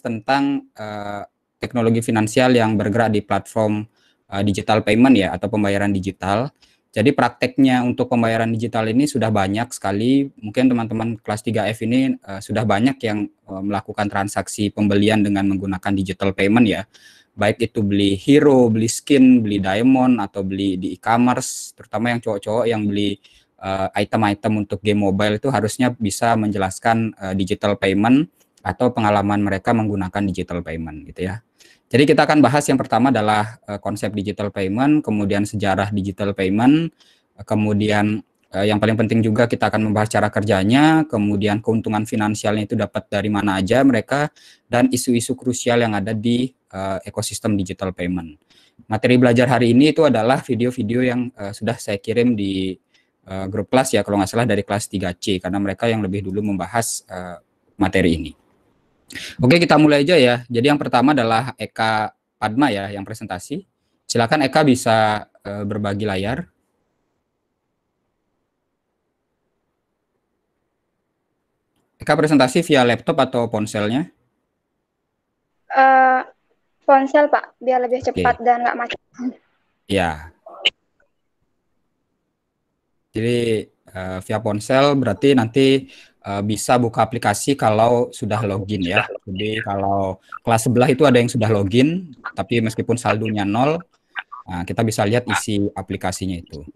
tentang uh, teknologi finansial yang bergerak di platform uh, digital payment ya atau pembayaran digital. Jadi prakteknya untuk pembayaran digital ini sudah banyak sekali. Mungkin teman-teman kelas 3F ini uh, sudah banyak yang uh, melakukan transaksi pembelian dengan menggunakan digital payment ya. Baik itu beli hero, beli skin, beli diamond atau beli di e-commerce, terutama yang cowok-cowok yang beli item-item uh, untuk game mobile itu harusnya bisa menjelaskan uh, digital payment atau pengalaman mereka menggunakan digital payment gitu ya. Jadi kita akan bahas yang pertama adalah eh, konsep digital payment, kemudian sejarah digital payment, kemudian eh, yang paling penting juga kita akan membahas cara kerjanya, kemudian keuntungan finansialnya itu dapat dari mana aja mereka dan isu-isu krusial yang ada di eh, ekosistem digital payment. Materi belajar hari ini itu adalah video-video yang sudah saya kirim di grup kelas ya kalau nggak salah dari kelas 3C karena mereka yang lebih dulu membahas materi ini. Oke, kita mulai aja ya. Jadi yang pertama adalah Eka Padma ya yang presentasi. Silakan Eka bisa e, berbagi layar. Eka presentasi via laptop atau ponselnya? Uh, ponsel Pak, biar lebih cepat dan nggak macet. Iya. Jadi uh, via ponsel berarti nanti Eh, bisa buka aplikasi kalau sudah login ya. Jadi ya. kalau kelas sebelah itu ada yang sudah login, tapi meskipun saldonya nol, nah, kita bisa lihat isi aplikasinya itu.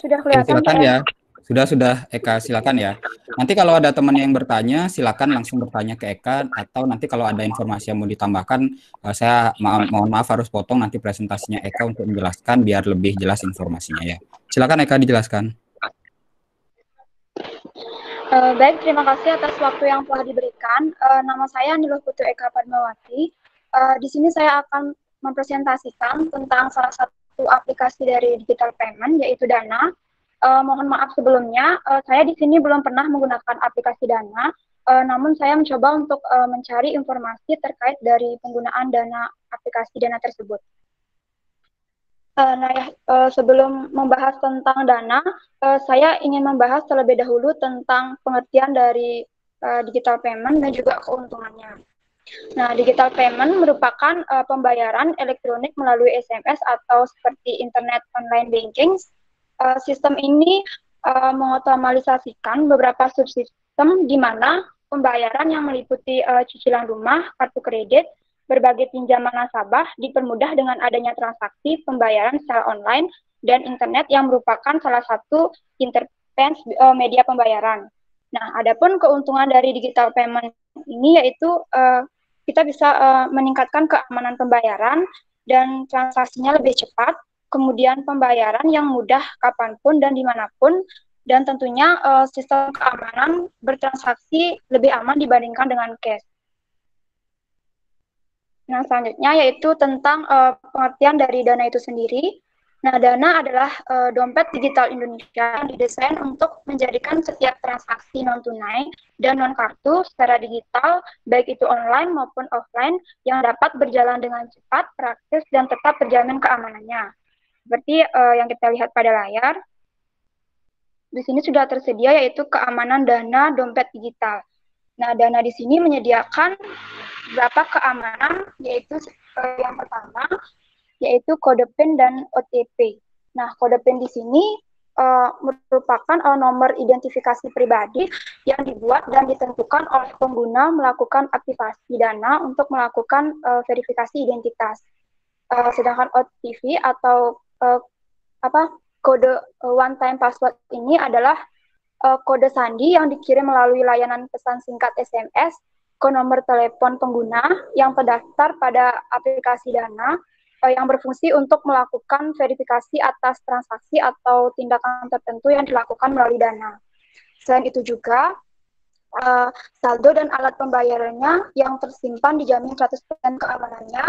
Sudah kelihatan silakan ya? ya. Sudah sudah Eka silakan ya. Nanti kalau ada teman yang bertanya silakan langsung bertanya ke Eka atau nanti kalau ada informasi yang mau ditambahkan eh, saya mohon maaf harus potong nanti presentasinya Eka untuk menjelaskan biar lebih jelas informasinya ya. Silakan Eka dijelaskan. Uh, baik, terima kasih atas waktu yang telah diberikan. Uh, nama saya Niluh Putu Eka Padmawati. Uh, di sini saya akan mempresentasikan tentang salah satu aplikasi dari digital payment yaitu Dana. Uh, mohon maaf sebelumnya, uh, saya di sini belum pernah menggunakan aplikasi Dana, uh, namun saya mencoba untuk uh, mencari informasi terkait dari penggunaan dana aplikasi Dana tersebut. Eh, nah, uh, sebelum membahas tentang dana, eh, saya ingin membahas terlebih dahulu tentang pengertian dari digital payment dan juga keuntungannya. Nah, digital payment merupakan pembayaran elektronik melalui SMS atau seperti internet online banking. Sistem ini mengotomalisasikan beberapa subsistem di mana pembayaran yang meliputi cicilan rumah, kartu kredit, berbagai pinjaman nasabah dipermudah dengan adanya transaksi pembayaran secara online dan internet yang merupakan salah satu intervensi uh, eh, media pembayaran. Nah, adapun keuntungan dari digital payment ini yaitu uh, kita bisa uh, meningkatkan keamanan pembayaran dan transaksinya lebih cepat, kemudian pembayaran yang mudah kapanpun dan dimanapun, dan tentunya uh, sistem keamanan bertransaksi lebih aman dibandingkan dengan cash. Nah, selanjutnya yaitu tentang uh, pengertian dari dana itu sendiri. Nah, dana adalah uh, dompet digital Indonesia yang didesain untuk menjadikan setiap transaksi non-tunai dan non-kartu secara digital, baik itu online maupun offline, yang dapat berjalan dengan cepat, praktis, dan tetap terjamin keamanannya. Seperti uh, yang kita lihat pada layar, di sini sudah tersedia yaitu keamanan dana dompet digital. Nah, dana di sini menyediakan berapa keamanan, yaitu eh, yang pertama, yaitu kode PIN dan OTP. Nah, kode PIN di sini uh, merupakan uh, nomor identifikasi pribadi yang dibuat dan ditentukan oleh pengguna melakukan aktivasi dana untuk melakukan uh, verifikasi identitas. Uh, sedangkan OTP atau uh, apa kode uh, one time password ini adalah uh, kode sandi yang dikirim melalui layanan pesan singkat SMS ke nomor telepon pengguna yang terdaftar pada aplikasi Dana uh, yang berfungsi untuk melakukan verifikasi atas transaksi atau tindakan tertentu yang dilakukan melalui Dana. Selain itu juga uh, saldo dan alat pembayarannya yang tersimpan dijamin 100% keamanannya.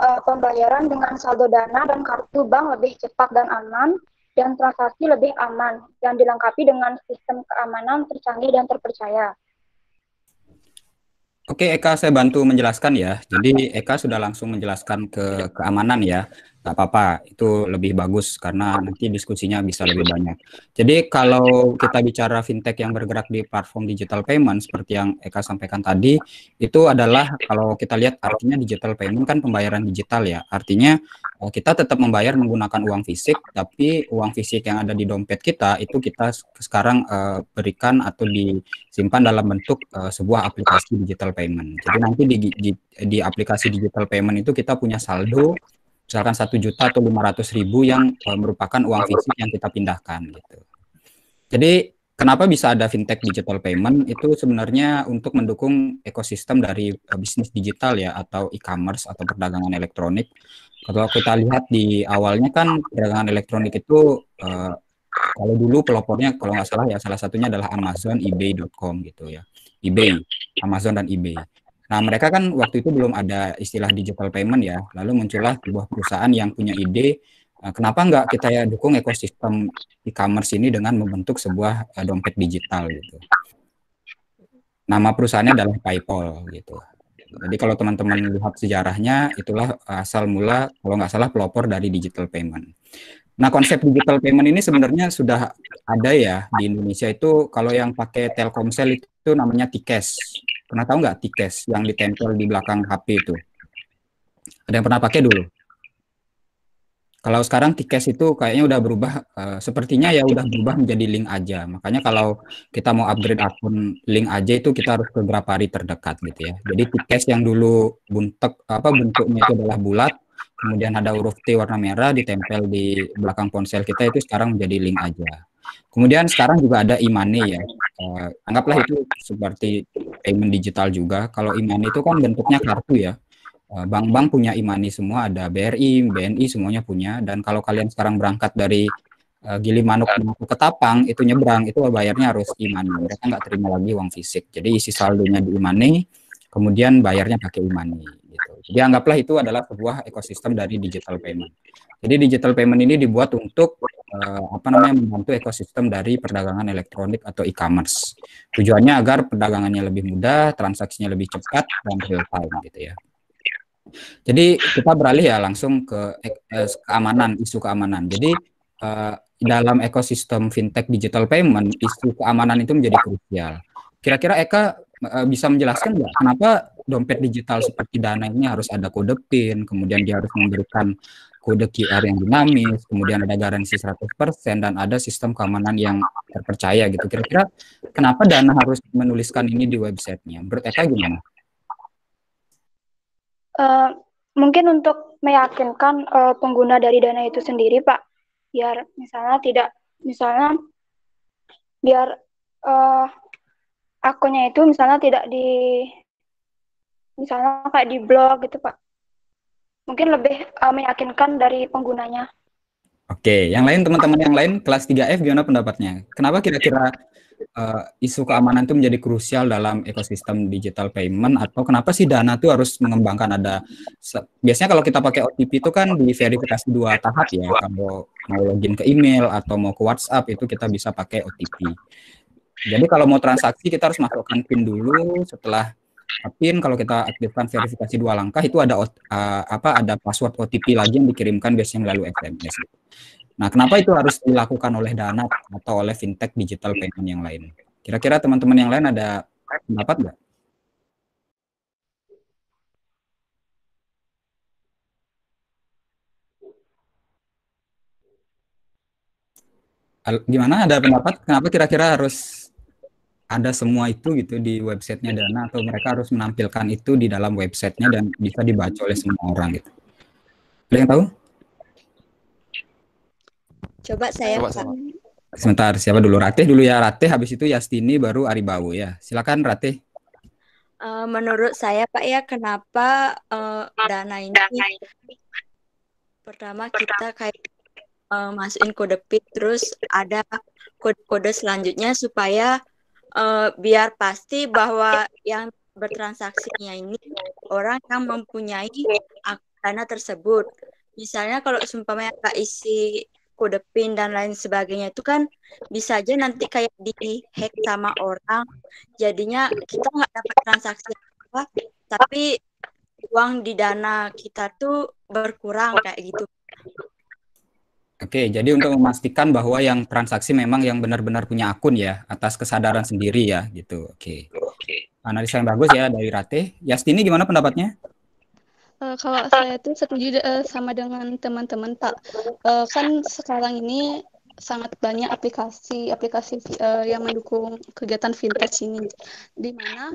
Uh, pembayaran dengan saldo dana dan kartu bank lebih cepat dan aman dan transaksi lebih aman yang dilengkapi dengan sistem keamanan tercanggih dan terpercaya. Oke, Eka saya bantu menjelaskan ya. Jadi Eka sudah langsung menjelaskan ke keamanan ya. nggak apa-apa, itu lebih bagus karena nanti diskusinya bisa lebih banyak. Jadi kalau kita bicara fintech yang bergerak di platform digital payment seperti yang Eka sampaikan tadi, itu adalah kalau kita lihat artinya digital payment kan pembayaran digital ya. Artinya Oh, kita tetap membayar menggunakan uang fisik, tapi uang fisik yang ada di dompet kita itu kita sekarang uh, berikan atau disimpan dalam bentuk uh, sebuah aplikasi digital payment. Jadi nanti di, di, di aplikasi digital payment itu kita punya saldo misalkan satu juta atau lima ratus ribu yang uh, merupakan uang fisik yang kita pindahkan gitu. Jadi kenapa bisa ada fintech digital payment itu sebenarnya untuk mendukung ekosistem dari bisnis digital ya atau e-commerce atau perdagangan elektronik kalau kita lihat di awalnya kan perdagangan elektronik itu uh, kalau dulu pelopornya kalau nggak salah ya salah satunya adalah Amazon, eBay.com gitu ya. eBay, Amazon dan eBay. Nah, mereka kan waktu itu belum ada istilah digital payment ya. Lalu muncullah sebuah perusahaan yang punya ide eh, kenapa nggak kita ya dukung ekosistem e-commerce ini dengan membentuk sebuah uh, dompet digital gitu. Nama perusahaannya adalah PayPal gitu. Jadi kalau teman-teman lihat sejarahnya, itulah eh, asal mula kalau nggak salah pelopor dari digital payment. Nah, konsep digital payment ini sebenarnya sudah ada ya di Indonesia itu kalau yang pakai Telkomsel itu namanya tikes. Pernah tahu nggak tikes yang ditempel di belakang HP itu? Ada yang pernah pakai dulu? Kalau sekarang tiket itu kayaknya udah berubah, uh, sepertinya ya udah berubah menjadi link aja. Makanya kalau kita mau upgrade akun link aja itu kita harus beberapa hari terdekat gitu ya. Jadi tiket yang dulu buntek apa bentuknya itu adalah bulat, kemudian ada huruf T warna merah ditempel di belakang ponsel kita itu sekarang menjadi link aja. Kemudian sekarang juga ada e ya. Uh, anggaplah itu seperti payment digital juga. Kalau e itu kan bentuknya kartu ya Eh, bank-bank punya imani semua ada BRI, BNI semuanya punya dan kalau kalian sekarang berangkat dari uh, eh, Gilimanuk ya. ke Tapang itu nyebrang itu bayarnya harus imani mereka nggak terima lagi uang fisik jadi isi saldonya di imani kemudian bayarnya pakai imani gitu jadi anggaplah itu adalah sebuah ekosistem dari digital payment jadi digital payment ini dibuat untuk uh, apa namanya membantu ekosistem dari perdagangan elektronik atau e-commerce tujuannya agar perdagangannya lebih mudah transaksinya lebih cepat dan real time gitu ya jadi kita beralih ya langsung eh, ke keamanan, isu keamanan. Jadi eh, dalam ekosistem fintech digital payment, isu keamanan itu menjadi krusial. Kira-kira Eka eh, bisa menjelaskan nggak kenapa dompet digital seperti dana ini harus ada kode PIN, kemudian dia harus memberikan kode QR yang dinamis, kemudian ada garansi 100% dan ada sistem keamanan yang terpercaya gitu. Kira-kira kenapa Dana harus menuliskan ini di websitenya? Menurut Eka gimana? Eh, mungkin untuk meyakinkan uh, pengguna dari dana itu sendiri, Pak, biar misalnya tidak, misalnya biar uh, akunnya itu misalnya tidak di, misalnya kayak di blog gitu, Pak. Mungkin lebih uh, meyakinkan dari penggunanya. Oke, yang lain teman-teman yang lain kelas 3F gimana pendapatnya? Kenapa kira-kira uh, isu keamanan itu menjadi krusial dalam ekosistem digital payment atau kenapa sih Dana itu harus mengembangkan ada biasanya kalau kita pakai OTP itu kan diverifikasi dua tahap ya kalau mau login ke email atau mau ke WhatsApp itu kita bisa pakai OTP. Jadi kalau mau transaksi kita harus masukkan PIN dulu setelah PIN kalau kita aktifkan verifikasi dua langkah itu ada uh, apa ada password OTP lagi yang dikirimkan biasanya melalui SMS. Nah, kenapa itu harus dilakukan oleh dana atau oleh fintech digital payment yang lain? Kira-kira teman-teman yang lain ada pendapat nggak? Gimana ada pendapat? Kenapa kira-kira harus ada semua itu gitu di websitenya Dana atau mereka harus menampilkan itu di dalam websitenya dan bisa dibaca oleh semua orang gitu. Ada yang tahu? Coba saya. Coba sama. Sebentar, siapa dulu? Ratih dulu ya, Ratih. Habis itu Yastini, baru bau ya. Silakan Ratih. Uh, menurut saya Pak ya, kenapa uh, dana ini pertama kita kayak uh, masukin kode PIN, terus ada kode-kode selanjutnya supaya uh, biar pasti bahwa yang bertransaksinya ini orang yang mempunyai dana tersebut. Misalnya kalau sumpahnya Pak isi kode PIN dan lain sebagainya itu kan bisa aja nanti kayak di hack sama orang jadinya kita nggak dapat transaksi apa tapi uang di dana kita tuh berkurang kayak gitu. Oke, jadi untuk memastikan bahwa yang transaksi memang yang benar-benar punya akun ya, atas kesadaran sendiri ya, gitu. Oke. Analisa yang bagus ya dari Rate. Yastini gimana pendapatnya? Uh, kalau saya tuh setuju uh, sama dengan teman-teman Pak. Uh, kan sekarang ini sangat banyak aplikasi-aplikasi uh, yang mendukung kegiatan fintech ini, di mana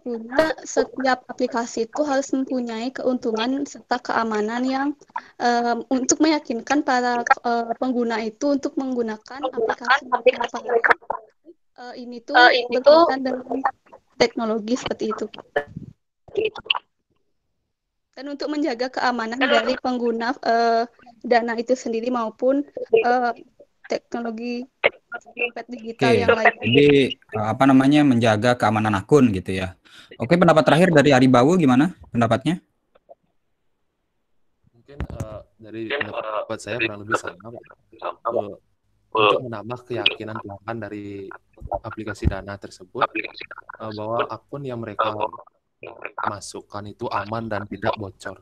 tentunya setiap aplikasi itu harus mempunyai keuntungan serta keamanan yang uh, untuk meyakinkan para uh, pengguna itu untuk menggunakan aplikasi aplikasi uh, ini tuh uh, berkaitan dengan teknologi seperti itu dan untuk menjaga keamanan dari pengguna uh, dana itu sendiri maupun uh, teknologi dompet digital okay. yang lain. Jadi eh, apa namanya menjaga keamanan akun gitu ya. Oke, pendapat terakhir dari Ari Bawu gimana pendapatnya? Mungkin uh, dari pendapat saya kurang lebih sama. untuk menambah keyakinan pelanggan dari aplikasi dana tersebut bahwa akun yang mereka masukkan itu aman dan tidak bocor.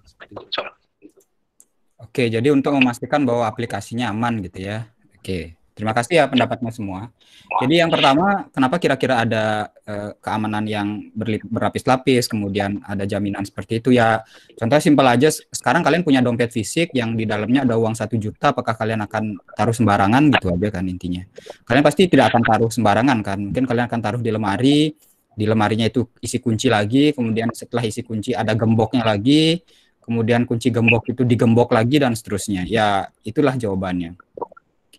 Oke, jadi untuk memastikan bahwa aplikasinya aman gitu ya. Oke, terima kasih ya pendapatnya semua. Jadi yang pertama, kenapa kira-kira ada eh, keamanan yang berlapis-lapis, kemudian ada jaminan seperti itu ya. Contoh simpel aja, sekarang kalian punya dompet fisik yang di dalamnya ada uang satu juta, apakah kalian akan taruh sembarangan gitu aja kan intinya. Kalian pasti tidak akan taruh sembarangan kan, mungkin kalian akan taruh di lemari, di lemarinya itu isi kunci lagi, kemudian setelah isi kunci ada gemboknya lagi, kemudian kunci gembok itu digembok lagi dan seterusnya. Ya, itulah jawabannya.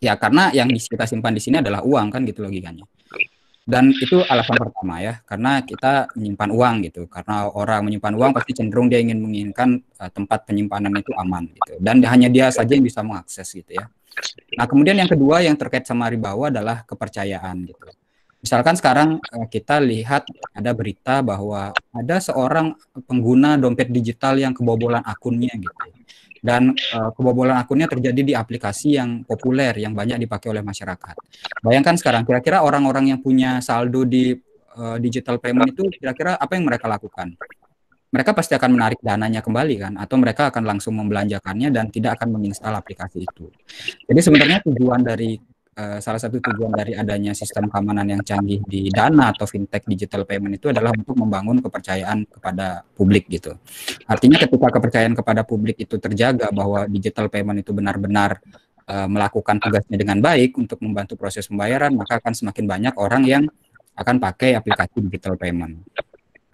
Ya, karena yang kita simpan di sini adalah uang kan gitu logikanya. Dan itu alasan pertama ya, karena kita menyimpan uang gitu. Karena orang menyimpan uang pasti cenderung dia ingin menginginkan uh, tempat penyimpanan itu aman gitu. Dan hanya dia saja yang bisa mengakses gitu ya. Nah, kemudian yang kedua yang terkait sama ribawa adalah kepercayaan gitu. Misalkan sekarang eh, kita lihat ada berita bahwa ada seorang pengguna dompet digital yang kebobolan akunnya gitu. Dan eh, kebobolan akunnya terjadi di aplikasi yang populer yang banyak dipakai oleh masyarakat. Bayangkan sekarang kira-kira orang-orang yang punya saldo di eh, digital payment itu kira-kira apa yang mereka lakukan? Mereka pasti akan menarik dananya kembali kan atau mereka akan langsung membelanjakannya dan tidak akan menginstal aplikasi itu. Jadi sebenarnya tujuan dari Eh, salah satu tujuan dari adanya sistem keamanan yang canggih di dana atau fintech digital payment itu adalah untuk membangun kepercayaan kepada publik gitu. Artinya ketika kepercayaan kepada publik itu terjaga bahwa digital payment itu benar-benar uh, melakukan tugasnya dengan baik untuk membantu proses pembayaran, maka akan semakin banyak orang yang akan pakai aplikasi digital payment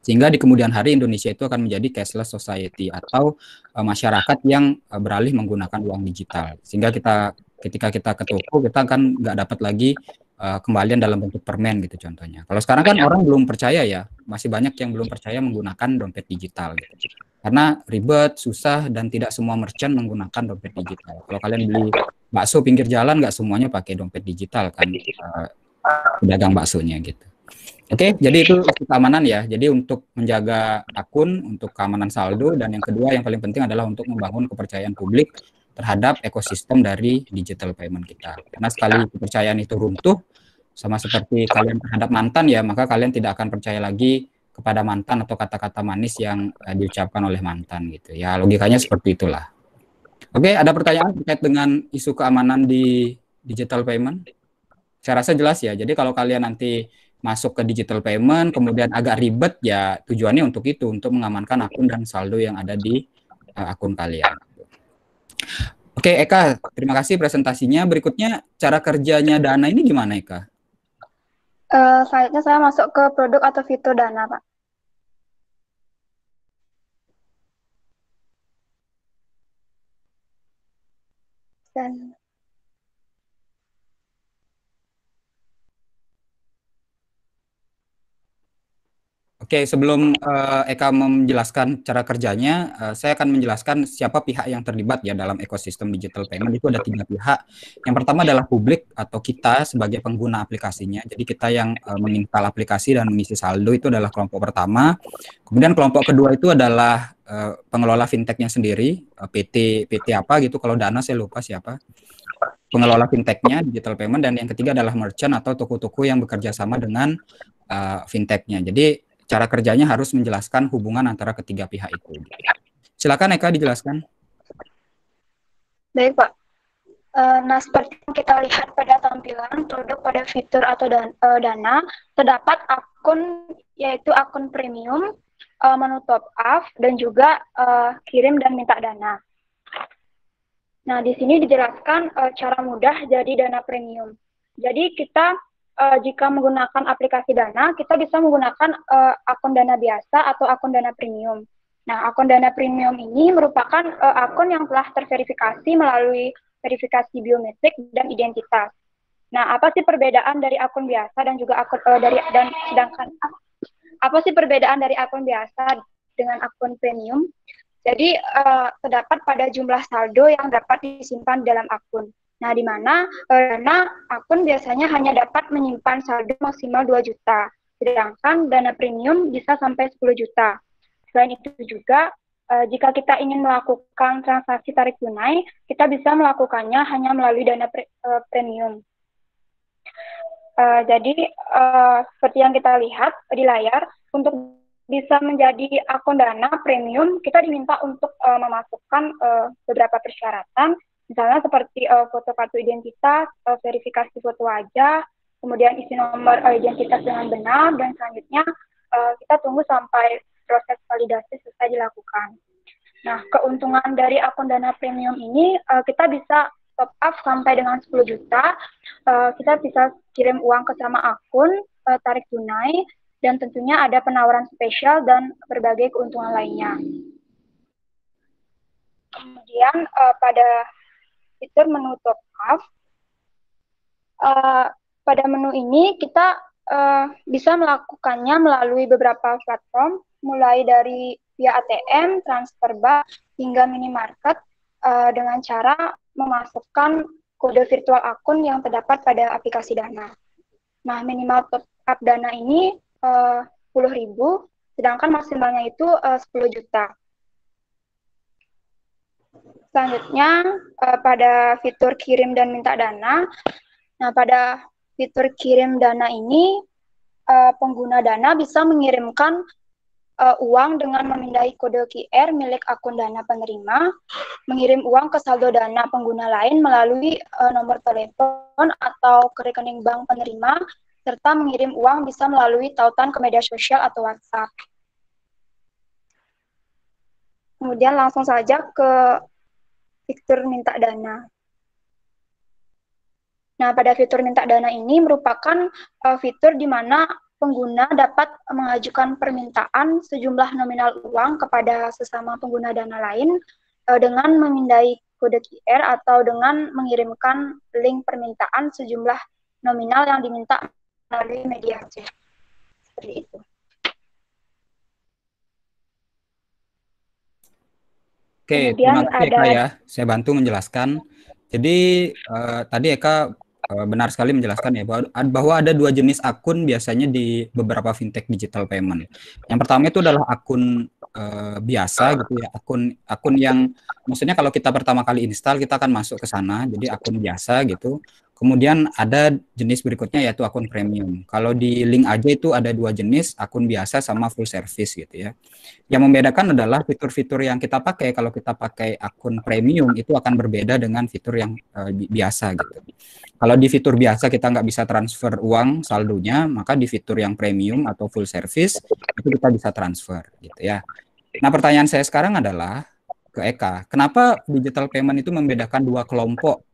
sehingga di kemudian hari Indonesia itu akan menjadi cashless society atau eh, masyarakat yang beralih menggunakan uang digital sehingga kita Ketika kita ke toko, kita kan nggak dapat lagi uh, kembalian dalam bentuk permen gitu contohnya. Kalau sekarang kan orang belum percaya ya, masih banyak yang belum percaya menggunakan dompet digital. Gitu. Karena ribet, susah, dan tidak semua merchant menggunakan dompet digital. Kalau kalian beli bakso pinggir jalan, nggak semuanya pakai dompet digital kan, uh, pedagang baksonya gitu. Oke, okay, jadi itu keamanan ya. Jadi untuk menjaga akun, untuk keamanan saldo, dan yang kedua yang paling penting adalah untuk membangun kepercayaan publik terhadap ekosistem dari digital payment kita. Karena sekali kepercayaan itu runtuh, sama seperti kalian terhadap mantan ya, maka kalian tidak akan percaya lagi kepada mantan atau kata-kata manis yang uh, diucapkan oleh mantan gitu. Ya logikanya seperti itulah. Oke, ada pertanyaan terkait dengan isu keamanan di digital payment? Saya rasa jelas ya. Jadi kalau kalian nanti masuk ke digital payment kemudian agak ribet ya tujuannya untuk itu untuk mengamankan akun dan saldo yang ada di uh, akun kalian. Oke Eka, terima kasih presentasinya. Berikutnya cara kerjanya Dana ini gimana Eka? Uh, selanjutnya saya masuk ke produk atau fitur Dana Pak. Dan Oke, sebelum uh, Eka menjelaskan cara kerjanya, uh, saya akan menjelaskan siapa pihak yang terlibat ya dalam ekosistem digital payment itu ada tiga pihak. Yang pertama adalah publik atau kita sebagai pengguna aplikasinya. Jadi kita yang uh, eh, menginstal aplikasi dan mengisi saldo itu adalah kelompok pertama. Kemudian kelompok kedua itu adalah uh, pengelola fintechnya sendiri, uh, PT PT apa gitu. Kalau Dana saya lupa siapa pengelola fintechnya digital payment dan yang ketiga adalah merchant atau toko-toko yang bekerja sama dengan uh, fintechnya. Jadi cara kerjanya harus menjelaskan hubungan antara ketiga pihak itu. Silakan Eka dijelaskan. Baik Pak. Eh, nah, seperti yang kita lihat pada tampilan produk pada fitur atau eh, dana, terdapat akun yaitu akun premium, eh, menu top up, dan juga kirim dan minta dana. Nah, di sini dijelaskan cara mudah jadi dana premium. Jadi kita uh, jika menggunakan aplikasi Dana, kita bisa menggunakan uh, akun Dana biasa atau akun Dana premium. Nah, akun Dana premium ini merupakan uh, akun yang telah terverifikasi melalui verifikasi biometrik dan identitas. Nah, apa sih perbedaan dari akun biasa dan juga akun uh, dari dan sedangkan apa sih perbedaan dari akun biasa dengan akun premium? Jadi uh, terdapat pada jumlah saldo yang dapat disimpan dalam akun. Nah, di mana eh, dana akun biasanya hanya dapat menyimpan saldo maksimal 2 juta, sedangkan dana premium bisa sampai 10 juta. Selain itu juga, eh, jika kita ingin melakukan transaksi tarik tunai, kita bisa melakukannya hanya melalui dana pre, eh, premium. jadi, seperti yang kita lihat di layar, untuk bisa menjadi akun dana premium, kita diminta untuk memasukkan beberapa persyaratan Misalnya seperti uh, foto kartu identitas, uh, verifikasi foto wajah, kemudian isi nomor uh, identitas dengan benar, dan selanjutnya uh, kita tunggu sampai proses validasi selesai dilakukan. Nah, keuntungan dari akun dana premium ini uh, kita bisa top up sampai dengan 10 juta. Uh, kita bisa kirim uang ke sama akun, uh, tarik tunai, dan tentunya ada penawaran spesial dan berbagai keuntungan lainnya. Kemudian uh, pada fitur menu top up. Uh, eh, pada menu ini kita uh, bisa melakukannya melalui beberapa platform, mulai dari via ATM, transfer bank, hingga minimarket uh, dengan cara memasukkan kode virtual akun yang terdapat pada aplikasi Dana. Nah, minimal top up Dana ini uh, 10.000, sedangkan maksimalnya itu uh, 10 juta. Selanjutnya, uh, pada fitur kirim dan minta dana. Nah, pada fitur kirim dana ini, uh, pengguna dana bisa mengirimkan uh, uang dengan memindai kode QR milik akun dana penerima, mengirim uang ke saldo dana pengguna lain melalui uh, nomor telepon atau ke rekening bank penerima, serta mengirim uang bisa melalui tautan ke media sosial atau WhatsApp. Kemudian langsung saja ke fitur minta dana. Nah, pada fitur minta dana ini merupakan uh, fitur di mana pengguna dapat mengajukan permintaan sejumlah nominal uang kepada sesama pengguna dana lain uh, dengan memindai kode QR atau dengan mengirimkan link permintaan sejumlah nominal yang diminta melalui media sosial Seperti itu. Oke, memang terima kasih Eka ya. Saya bantu menjelaskan. Jadi uh, tadi Eka uh, benar sekali menjelaskan ya bahwa, bahwa ada dua jenis akun biasanya di beberapa fintech digital payment. Yang pertama itu adalah akun uh, biasa gitu ya, akun akun yang maksudnya kalau kita pertama kali install kita akan masuk ke sana, jadi akun biasa gitu. Kemudian ada jenis berikutnya yaitu akun premium. Kalau di link aja itu ada dua jenis, akun biasa sama full service gitu ya. Yang membedakan adalah fitur-fitur yang kita pakai. Kalau kita pakai akun premium itu akan berbeda dengan fitur yang uh, biasa gitu. Kalau di fitur biasa kita nggak bisa transfer uang saldonya, maka di fitur yang premium atau full service itu kita bisa transfer gitu ya. Nah pertanyaan saya sekarang adalah ke Eka. Kenapa digital payment itu membedakan dua kelompok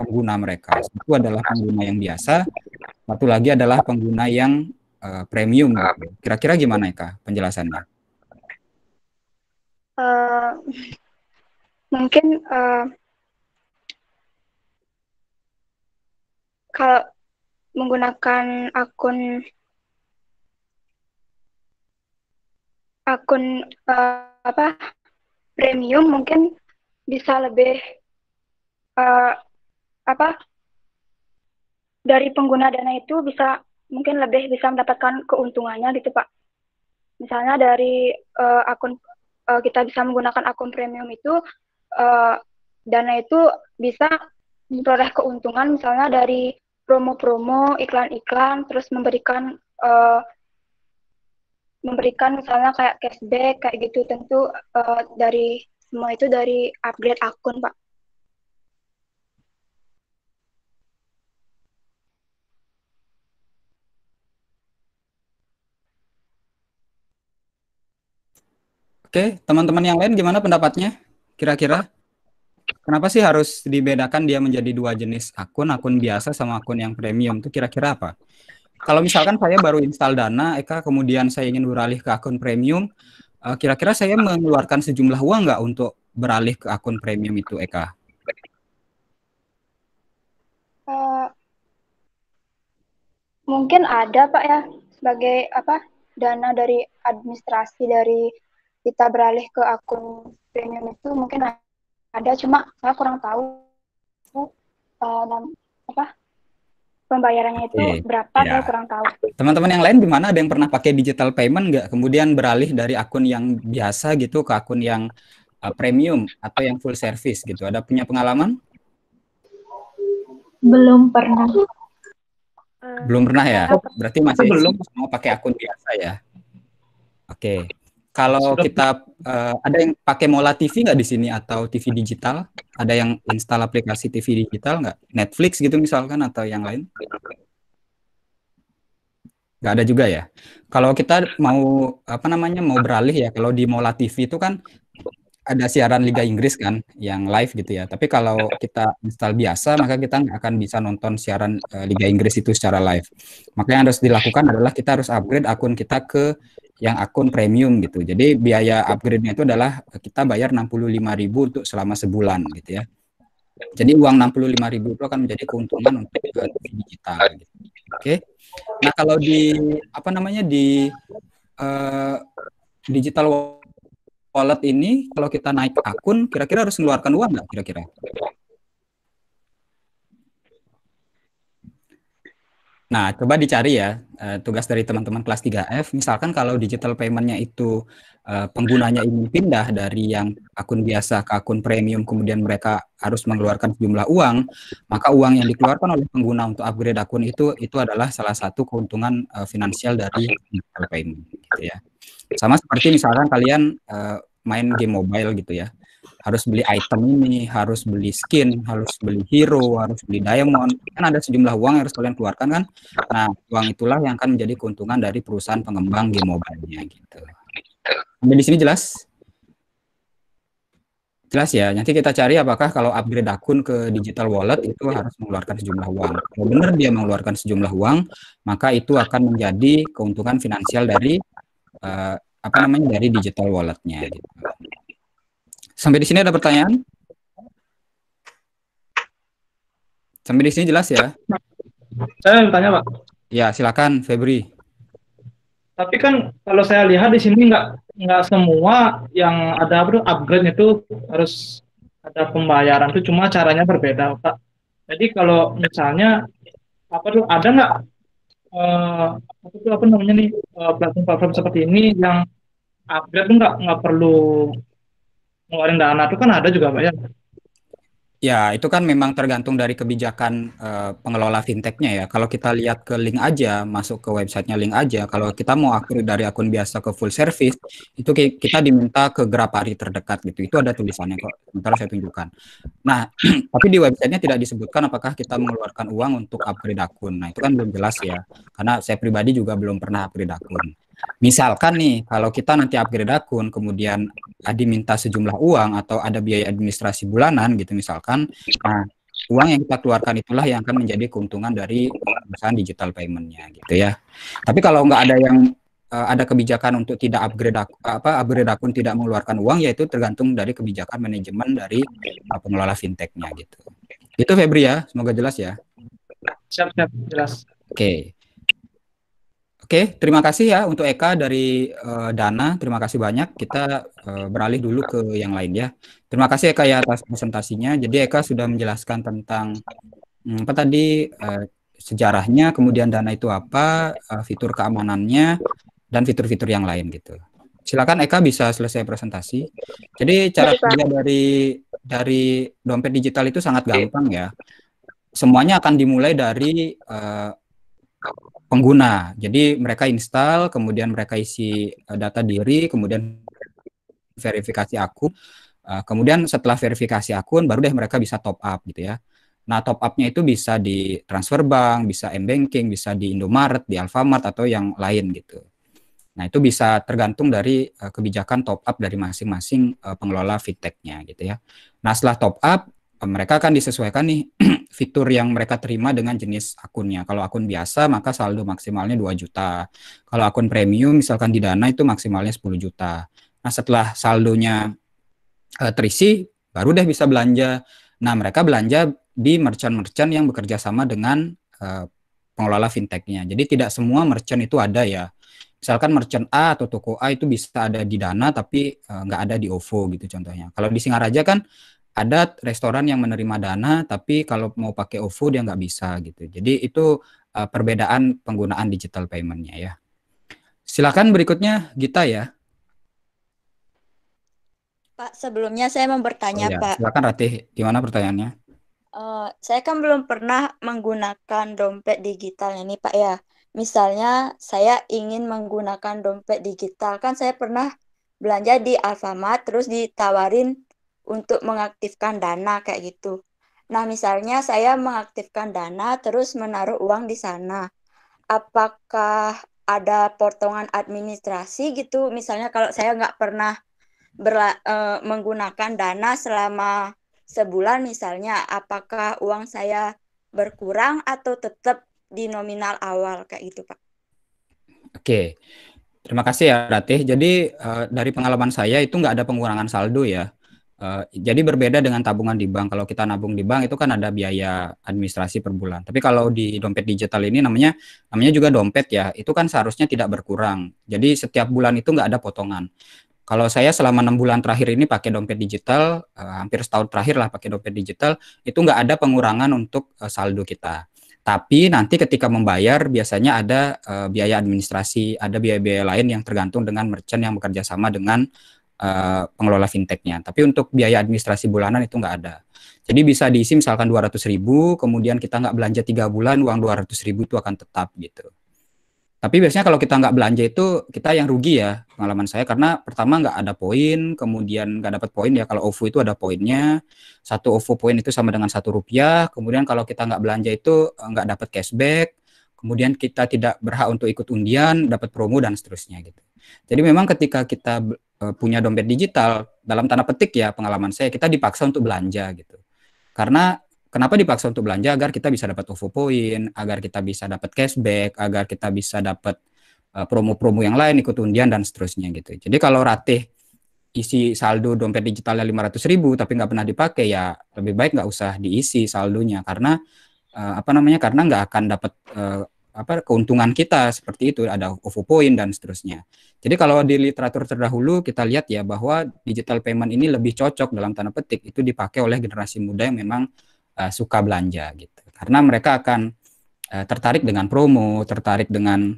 pengguna mereka? Satu adalah pengguna yang biasa, satu lagi adalah pengguna yang uh, premium. Gitu. Kira-kira gimana Eka penjelasannya? Uh, mungkin uh, kalau menggunakan akun akun uh, apa premium mungkin bisa lebih uh, apa dari pengguna dana itu bisa mungkin lebih bisa mendapatkan keuntungannya gitu pak misalnya dari uh, akun uh, kita bisa menggunakan akun premium itu uh, dana itu bisa memperoleh keuntungan misalnya dari promo-promo iklan-iklan terus memberikan uh, memberikan misalnya kayak cashback kayak gitu tentu uh, dari semua itu dari upgrade akun pak Oke, teman-teman yang lain gimana pendapatnya? Kira-kira kenapa sih harus dibedakan dia menjadi dua jenis akun, akun biasa sama akun yang premium? Itu kira-kira apa? kalau misalkan saya baru install Dana, Eka, kemudian saya ingin beralih ke akun premium, eh, kira-kira saya mengeluarkan sejumlah uang nggak untuk beralih ke akun premium itu, Eka? Uh, mungkin ada, Pak ya, sebagai apa dana dari administrasi dari kita beralih ke akun premium itu mungkin ada, cuma saya kurang tahu uh, apa pembayarannya itu okay. berapa yeah. saya kurang tahu. Teman-teman yang lain gimana? Ada yang pernah pakai digital payment nggak? Kemudian beralih dari akun yang biasa gitu ke akun yang uh, premium atau yang full service gitu. Ada punya pengalaman? Belum pernah. Belum pernah ya? Berarti masih belum mau pakai akun biasa ya? Oke. Okay. Kalau kita uh, ada yang pakai Mola TV nggak di sini atau TV digital? ada yang install aplikasi TV digital nggak? Netflix gitu misalkan atau yang lain? Nggak ada juga ya. Kalau kita mau apa namanya mau beralih ya, kalau di Mola TV itu kan ada siaran Liga Inggris kan yang live gitu ya. Tapi kalau kita install biasa maka kita nggak akan bisa nonton siaran eh, Liga Inggris itu secara live. Makanya yang harus dilakukan adalah kita harus upgrade akun kita ke yang akun premium gitu. Jadi biaya upgrade-nya itu adalah kita bayar 65.000 untuk selama sebulan gitu ya. Jadi uang 65.000 itu akan menjadi keuntungan untuk digital gitu. Oke. Okay? Nah, kalau di apa namanya di uh, digital wallet ini kalau kita naik akun kira-kira harus mengeluarkan uang nggak kira-kira? Nah, coba dicari ya eh, tugas dari teman-teman kelas 3F. Misalkan kalau digital paymentnya itu eh, penggunanya ingin pindah dari yang akun biasa ke akun premium, kemudian mereka harus mengeluarkan sejumlah uang, maka uang yang dikeluarkan oleh pengguna untuk upgrade akun itu itu adalah salah satu keuntungan eh, finansial dari digital payment. Gitu ya. Sama seperti misalkan kalian main game mobile gitu ya harus beli item ini, harus beli skin, harus beli hero, harus beli diamond. Kan ada sejumlah uang yang harus kalian keluarkan kan. Nah, uang itulah yang akan menjadi keuntungan dari perusahaan pengembang game mobile-nya gitu. Sampai di sini jelas? Jelas ya. Nanti kita cari apakah kalau upgrade akun ke digital wallet itu harus mengeluarkan sejumlah uang. Kalau benar dia mengeluarkan sejumlah uang, maka itu akan menjadi keuntungan finansial dari uh, apa namanya dari digital walletnya gitu. Sampai di sini ada pertanyaan? Sampai di sini jelas ya? Saya bertanya, Pak. Ya, silakan Febri. Tapi kan kalau saya lihat di sini nggak nggak semua yang ada upgrade itu harus ada pembayaran itu cuma caranya berbeda, Pak. Jadi kalau misalnya apa tuh ada nggak uh, apa tuh apa namanya nih eh, platform-platform seperti ini yang upgrade nggak nggak perlu ngeluarin dana itu kan ada juga Pak ya? Ya, itu kan memang tergantung dari kebijakan uh, pengelola fintechnya ya. Kalau kita lihat ke link aja, masuk ke websitenya link aja. Kalau kita mau akhiri dari akun biasa ke full service, itu kita diminta ke Grapari terdekat gitu. Itu ada tulisannya kok. Sebentar saya tunjukkan. Nah, tapi di websitenya tidak disebutkan apakah kita mengeluarkan uang untuk upgrade akun. Nah, itu kan belum jelas ya. Karena saya pribadi juga belum pernah upgrade akun. Misalkan nih, kalau kita nanti upgrade akun, kemudian Adi minta sejumlah uang atau ada biaya administrasi bulanan gitu misalkan, nah, uang yang kita keluarkan itulah yang akan menjadi keuntungan dari perusahaan digital paymentnya gitu ya. Tapi kalau nggak ada yang uh, ada kebijakan untuk tidak upgrade akun, apa upgrade akun tidak mengeluarkan uang yaitu tergantung dari kebijakan manajemen dari uh, pengelola fintechnya gitu. Itu Febri ya, semoga jelas ya. Siap siap jelas. Oke. Okay. Oke, terima kasih ya untuk Eka dari uh, Dana. Terima kasih banyak. Kita uh, beralih dulu ke yang lain ya. Terima kasih Eka ya atas presentasinya. Jadi Eka sudah menjelaskan tentang hmm, apa tadi uh, sejarahnya, kemudian Dana itu apa, uh, fitur keamanannya, dan fitur-fitur yang lain gitu. Silakan Eka bisa selesai presentasi. Jadi cara kerja dari dari dompet digital itu sangat gampang ya. Semuanya akan dimulai dari uh, pengguna. Jadi mereka install, kemudian mereka isi eh, data diri, kemudian verifikasi akun. Eh, kemudian setelah verifikasi akun, baru deh mereka bisa top up gitu ya. Nah, top up-nya itu bisa di transfer bank, bisa m-banking, bisa di Indomaret, di Alfamart, atau yang lain gitu. Nah, itu bisa tergantung dari eh, kebijakan top up dari masing-masing pengelola fintech-nya gitu ya. Nah, setelah top up, mereka akan disesuaikan nih fitur yang mereka terima dengan jenis akunnya. Kalau akun biasa maka saldo maksimalnya 2 juta. Kalau akun premium misalkan di Dana itu maksimalnya 10 juta. Nah, setelah saldonya uh, terisi baru deh bisa belanja. Nah, mereka belanja di merchant-merchant yang bekerja sama dengan uh, pengelola fintechnya. Jadi tidak semua merchant itu ada ya. Misalkan merchant A atau toko A itu bisa ada di Dana tapi eh, nggak uh, ada di OVO gitu contohnya. Kalau di Singaraja kan ada restoran yang menerima dana tapi kalau mau pakai OVO dia nggak bisa gitu. Jadi itu uh, perbedaan penggunaan digital paymentnya ya. Silakan berikutnya Gita ya. Pak, sebelumnya saya mau bertanya, oh, ya. Pak. Silakan Ratih, gimana pertanyaannya? Uh, saya kan belum pernah menggunakan dompet digital ini, Pak ya. Misalnya saya ingin menggunakan dompet digital, kan saya pernah belanja di Alfamart terus ditawarin untuk mengaktifkan dana kayak gitu. Nah, misalnya saya mengaktifkan dana terus menaruh uang di sana. Apakah ada potongan administrasi gitu? Misalnya kalau saya nggak pernah berla e, menggunakan dana selama sebulan misalnya, apakah uang saya berkurang atau tetap di nominal awal kayak gitu, Pak? Oke. Terima kasih ya Ratih. Jadi uh, dari pengalaman saya itu nggak ada pengurangan saldo ya. Eh, jadi berbeda dengan tabungan di bank. Kalau kita nabung di bank itu kan ada biaya administrasi per bulan. Tapi kalau di dompet digital ini namanya namanya juga dompet ya. Itu kan seharusnya tidak berkurang. Jadi setiap bulan itu nggak ada potongan. Kalau saya selama enam bulan terakhir ini pakai dompet digital, uh, hampir setahun terakhir lah pakai dompet digital, itu nggak ada pengurangan untuk uh, saldo kita. Tapi nanti ketika membayar biasanya ada uh, biaya administrasi, ada biaya-biaya lain yang tergantung dengan merchant yang bekerja sama dengan uh, pengelola fintechnya. Tapi untuk biaya administrasi bulanan itu nggak ada. Jadi bisa diisi misalkan 200 ribu, kemudian kita nggak belanja tiga bulan, uang 200 ribu itu akan tetap gitu. Tapi biasanya kalau kita nggak belanja itu kita yang rugi ya pengalaman saya karena pertama nggak ada poin, kemudian nggak dapat poin ya kalau OVO itu ada poinnya. Satu OVO poin itu sama dengan satu rupiah. Kemudian kalau kita nggak belanja itu eh, nggak dapat cashback. Kemudian kita tidak berhak untuk ikut undian, dapat promo dan seterusnya gitu. Jadi memang ketika kita Eh, punya dompet digital dalam tanda petik ya pengalaman saya kita dipaksa untuk belanja gitu karena kenapa dipaksa untuk belanja agar kita bisa dapat OVO point agar kita bisa dapat cashback agar kita bisa dapat eh, promo-promo yang lain ikut undian dan seterusnya gitu jadi kalau ratih isi saldo dompet digitalnya 500 ribu tapi nggak pernah dipakai ya lebih baik nggak usah diisi saldonya karena uh, apa namanya karena nggak akan dapat uh, apa keuntungan kita seperti itu ada OVO point dan seterusnya. Jadi kalau di literatur terdahulu kita lihat ya bahwa digital payment ini lebih cocok dalam tanda petik itu dipakai oleh generasi muda yang memang uh, suka belanja gitu. Karena mereka akan uh, tertarik dengan promo, tertarik dengan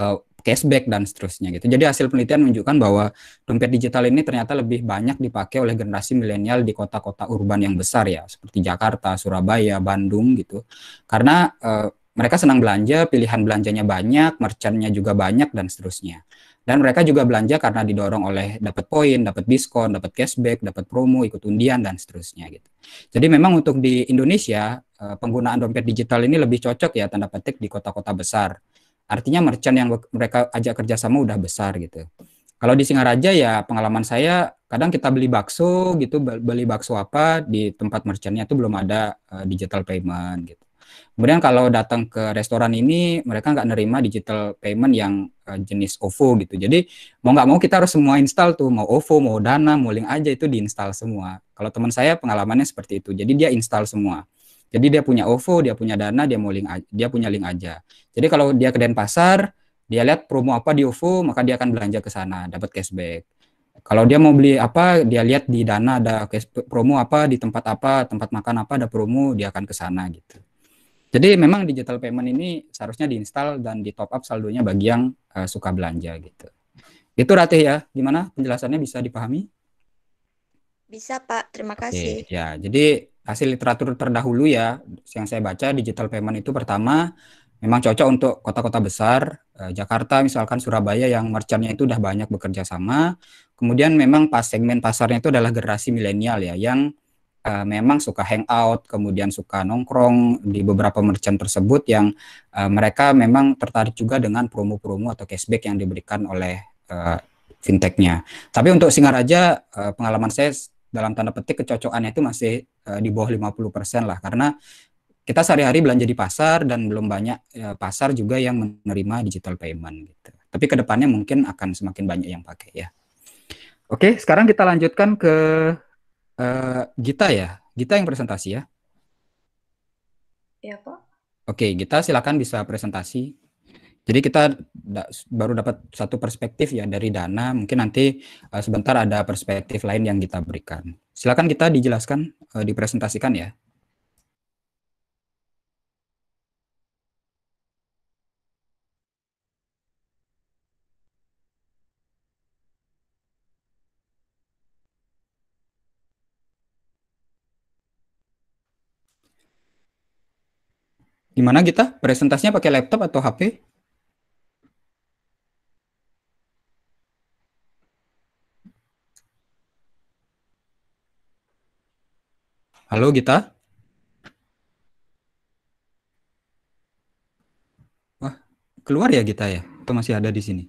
uh, cashback dan seterusnya gitu. Jadi hasil penelitian menunjukkan bahwa dompet digital ini ternyata lebih banyak dipakai oleh generasi milenial di kota-kota urban yang besar ya, seperti Jakarta, Surabaya, Bandung gitu. Karena uh, mereka senang belanja, pilihan belanjanya banyak, merchantnya juga banyak, dan seterusnya. Dan mereka juga belanja karena didorong oleh dapat poin, dapat diskon, dapat cashback, dapat promo, ikut undian, dan seterusnya gitu. Jadi memang untuk di Indonesia, eh, penggunaan dompet digital ini lebih cocok ya tanda petik di kota-kota besar. Artinya merchant yang mereka ajak kerjasama udah besar gitu. Kalau di Singaraja ya pengalaman saya kadang kita beli bakso gitu beli bakso apa di tempat merchantnya itu belum ada uh, digital payment gitu Kemudian kalau datang ke restoran ini mereka nggak nerima digital payment yang uh, jenis OVO gitu. Jadi mau nggak mau kita harus semua install tuh mau OVO, mau Dana, mau Link aja itu diinstal semua. Kalau teman saya pengalamannya seperti itu. Jadi dia install semua. Jadi dia punya OVO, dia punya Dana, dia mau link dia punya link aja. Jadi kalau dia ke Denpasar, dia lihat promo apa di OVO, maka dia akan belanja ke sana, dapat cashback. Kalau dia mau beli apa, dia lihat di Dana ada promo apa di tempat apa, tempat makan apa ada promo, dia akan ke sana gitu. Jadi memang digital payment ini seharusnya diinstal dan di top up saldonya bagi yang uh, suka belanja gitu. Itu Ratih ya, gimana penjelasannya bisa dipahami? Bisa Pak, terima kasih. Oke, ya, jadi hasil literatur terdahulu ya yang saya baca digital payment itu pertama memang cocok untuk kota-kota besar eh, Jakarta misalkan Surabaya yang merchantnya itu udah banyak bekerja sama kemudian memang pas segmen pasarnya itu adalah generasi milenial ya yang uh, memang suka hangout, kemudian suka nongkrong di beberapa merchant tersebut yang uh, mereka memang tertarik juga dengan promo-promo atau cashback yang diberikan oleh uh, fintechnya. Tapi untuk Singaraja uh, pengalaman saya dalam tanda petik kecocokannya itu masih uh, di bawah 50% lah karena kita sehari-hari belanja di pasar dan belum banyak uh, pasar juga yang menerima digital payment gitu. Tapi kedepannya mungkin akan semakin banyak yang pakai ya. Oke, sekarang kita lanjutkan ke Uh, Gita ya? Gita yang presentasi ya? Iya, Pak. Oke, Gita silakan bisa presentasi. Jadi kita da baru dapat satu perspektif ya dari dana. Mungkin nanti uh, sebentar ada perspektif lain yang kita berikan. Silakan kita dijelaskan, uh, dipresentasikan ya. Gimana kita? Presentasinya pakai laptop atau HP? Halo kita? Wah, keluar ya kita ya? Atau masih ada di sini?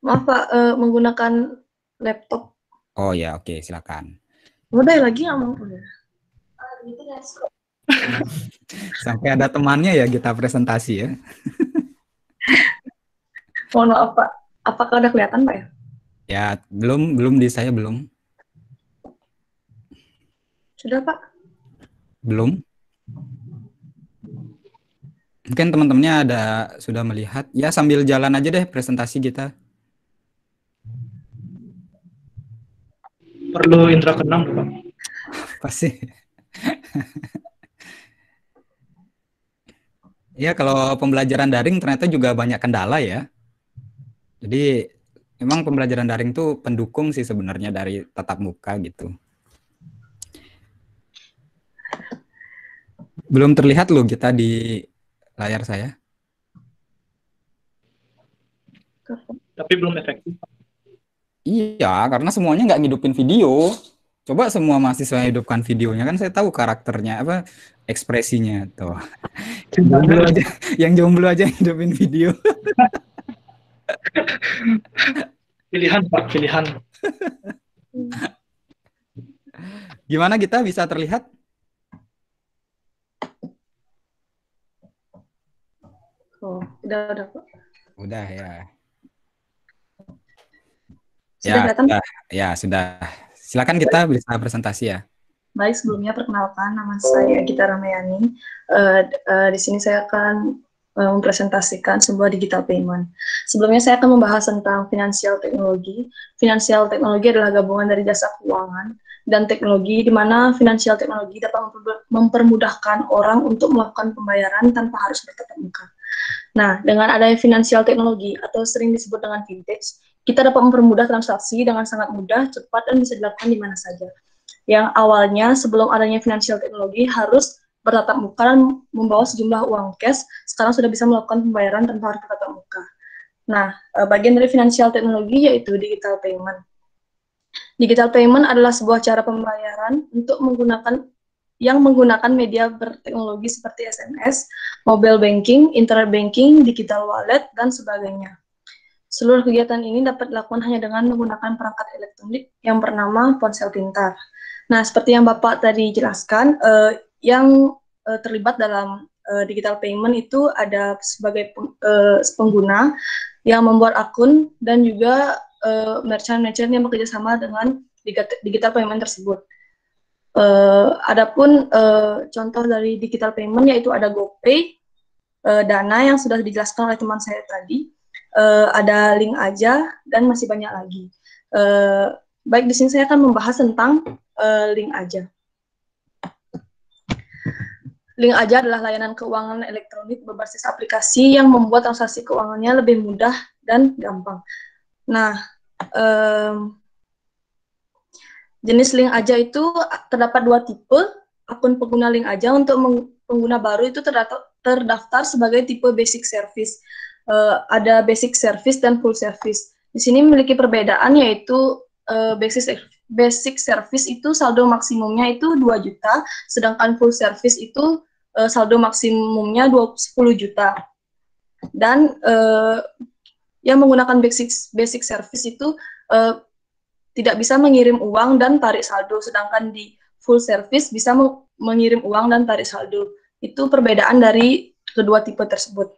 Maaf Pak, uh, menggunakan laptop. Oh ya, oke, okay, silakan. Udah lagi nggak mau ya? Sampai ada temannya ya kita presentasi ya. Mohon maaf Pak, apakah udah kelihatan Pak ya? Ya, belum, belum di saya belum. Sudah Pak? Belum. Mungkin teman-temannya ada sudah melihat. Ya sambil jalan aja deh presentasi kita. Perlu intro ke-6 Pak. Pasti. Iya, kalau pembelajaran daring ternyata juga banyak kendala ya. Jadi memang pembelajaran daring tuh pendukung sih sebenarnya dari tatap muka gitu. Belum terlihat loh kita di layar saya. Tapi belum efektif. Iya, karena semuanya nggak ngidupin video. Coba semua mahasiswa hidupkan videonya kan saya tahu karakternya apa ekspresinya tuh. Yang jomblo aja, yang jomblo aja hidupin video. pilihan Pak, pilihan. Gimana kita bisa terlihat? Oh, udah udah Pak. Udah ya. Sudah ya, ya, ya sudah. Silakan kita bisa presentasi ya. Baik, sebelumnya perkenalkan nama saya Gita Ramayani. Uh, uh, di sini saya akan uh, mempresentasikan sebuah digital payment. Sebelumnya saya akan membahas tentang finansial teknologi. Finansial teknologi adalah gabungan dari jasa keuangan dan teknologi di mana finansial teknologi dapat mempermudahkan orang untuk melakukan pembayaran tanpa harus bertatap muka. Nah, dengan adanya finansial teknologi atau sering disebut dengan fintech, kita dapat mempermudah transaksi dengan sangat mudah, cepat, dan bisa dilakukan di mana saja yang awalnya sebelum adanya financial teknologi harus bertatap muka dan membawa sejumlah uang cash, sekarang sudah bisa melakukan pembayaran tanpa harus bertatap muka. Nah, eh, bagian dari financial teknologi yaitu digital payment. Digital payment adalah sebuah cara pembayaran untuk menggunakan yang menggunakan media berteknologi seperti SMS, mobile banking, internet banking, digital wallet, dan sebagainya. Seluruh kegiatan ini dapat dilakukan hanya dengan menggunakan perangkat elektronik yang bernama ponsel pintar. Nah, seperti yang Bapak tadi jelaskan, uh, yang uh, terlibat dalam uh, digital payment itu ada sebagai uh, pengguna yang membuat akun dan juga uh, merchant-merchant yang bekerja sama dengan digital payment tersebut. Uh, adapun uh, contoh dari digital payment yaitu ada GoPay, uh, Dana yang sudah dijelaskan oleh teman saya tadi, uh, ada link aja dan masih banyak lagi. Uh, baik di sini saya akan membahas tentang uh, link aja. Link aja adalah layanan keuangan elektronik berbasis aplikasi yang membuat transaksi keuangannya lebih mudah dan gampang. Nah, um, jenis link aja itu terdapat dua tipe. Akun pengguna link aja untuk pengguna baru itu terdaftar sebagai tipe basic service. Uh, ada basic service dan full service. Di sini memiliki perbedaan yaitu uh, eh, basic basic service itu saldo maksimumnya itu 2 juta, sedangkan full service itu uh, saldo maksimumnya 20, 10 juta. Dan uh, yang menggunakan basic basic service itu uh, tidak bisa mengirim uang dan tarik saldo, sedangkan di full service bisa mengirim uang dan tarik saldo. Itu perbedaan dari kedua tipe tersebut.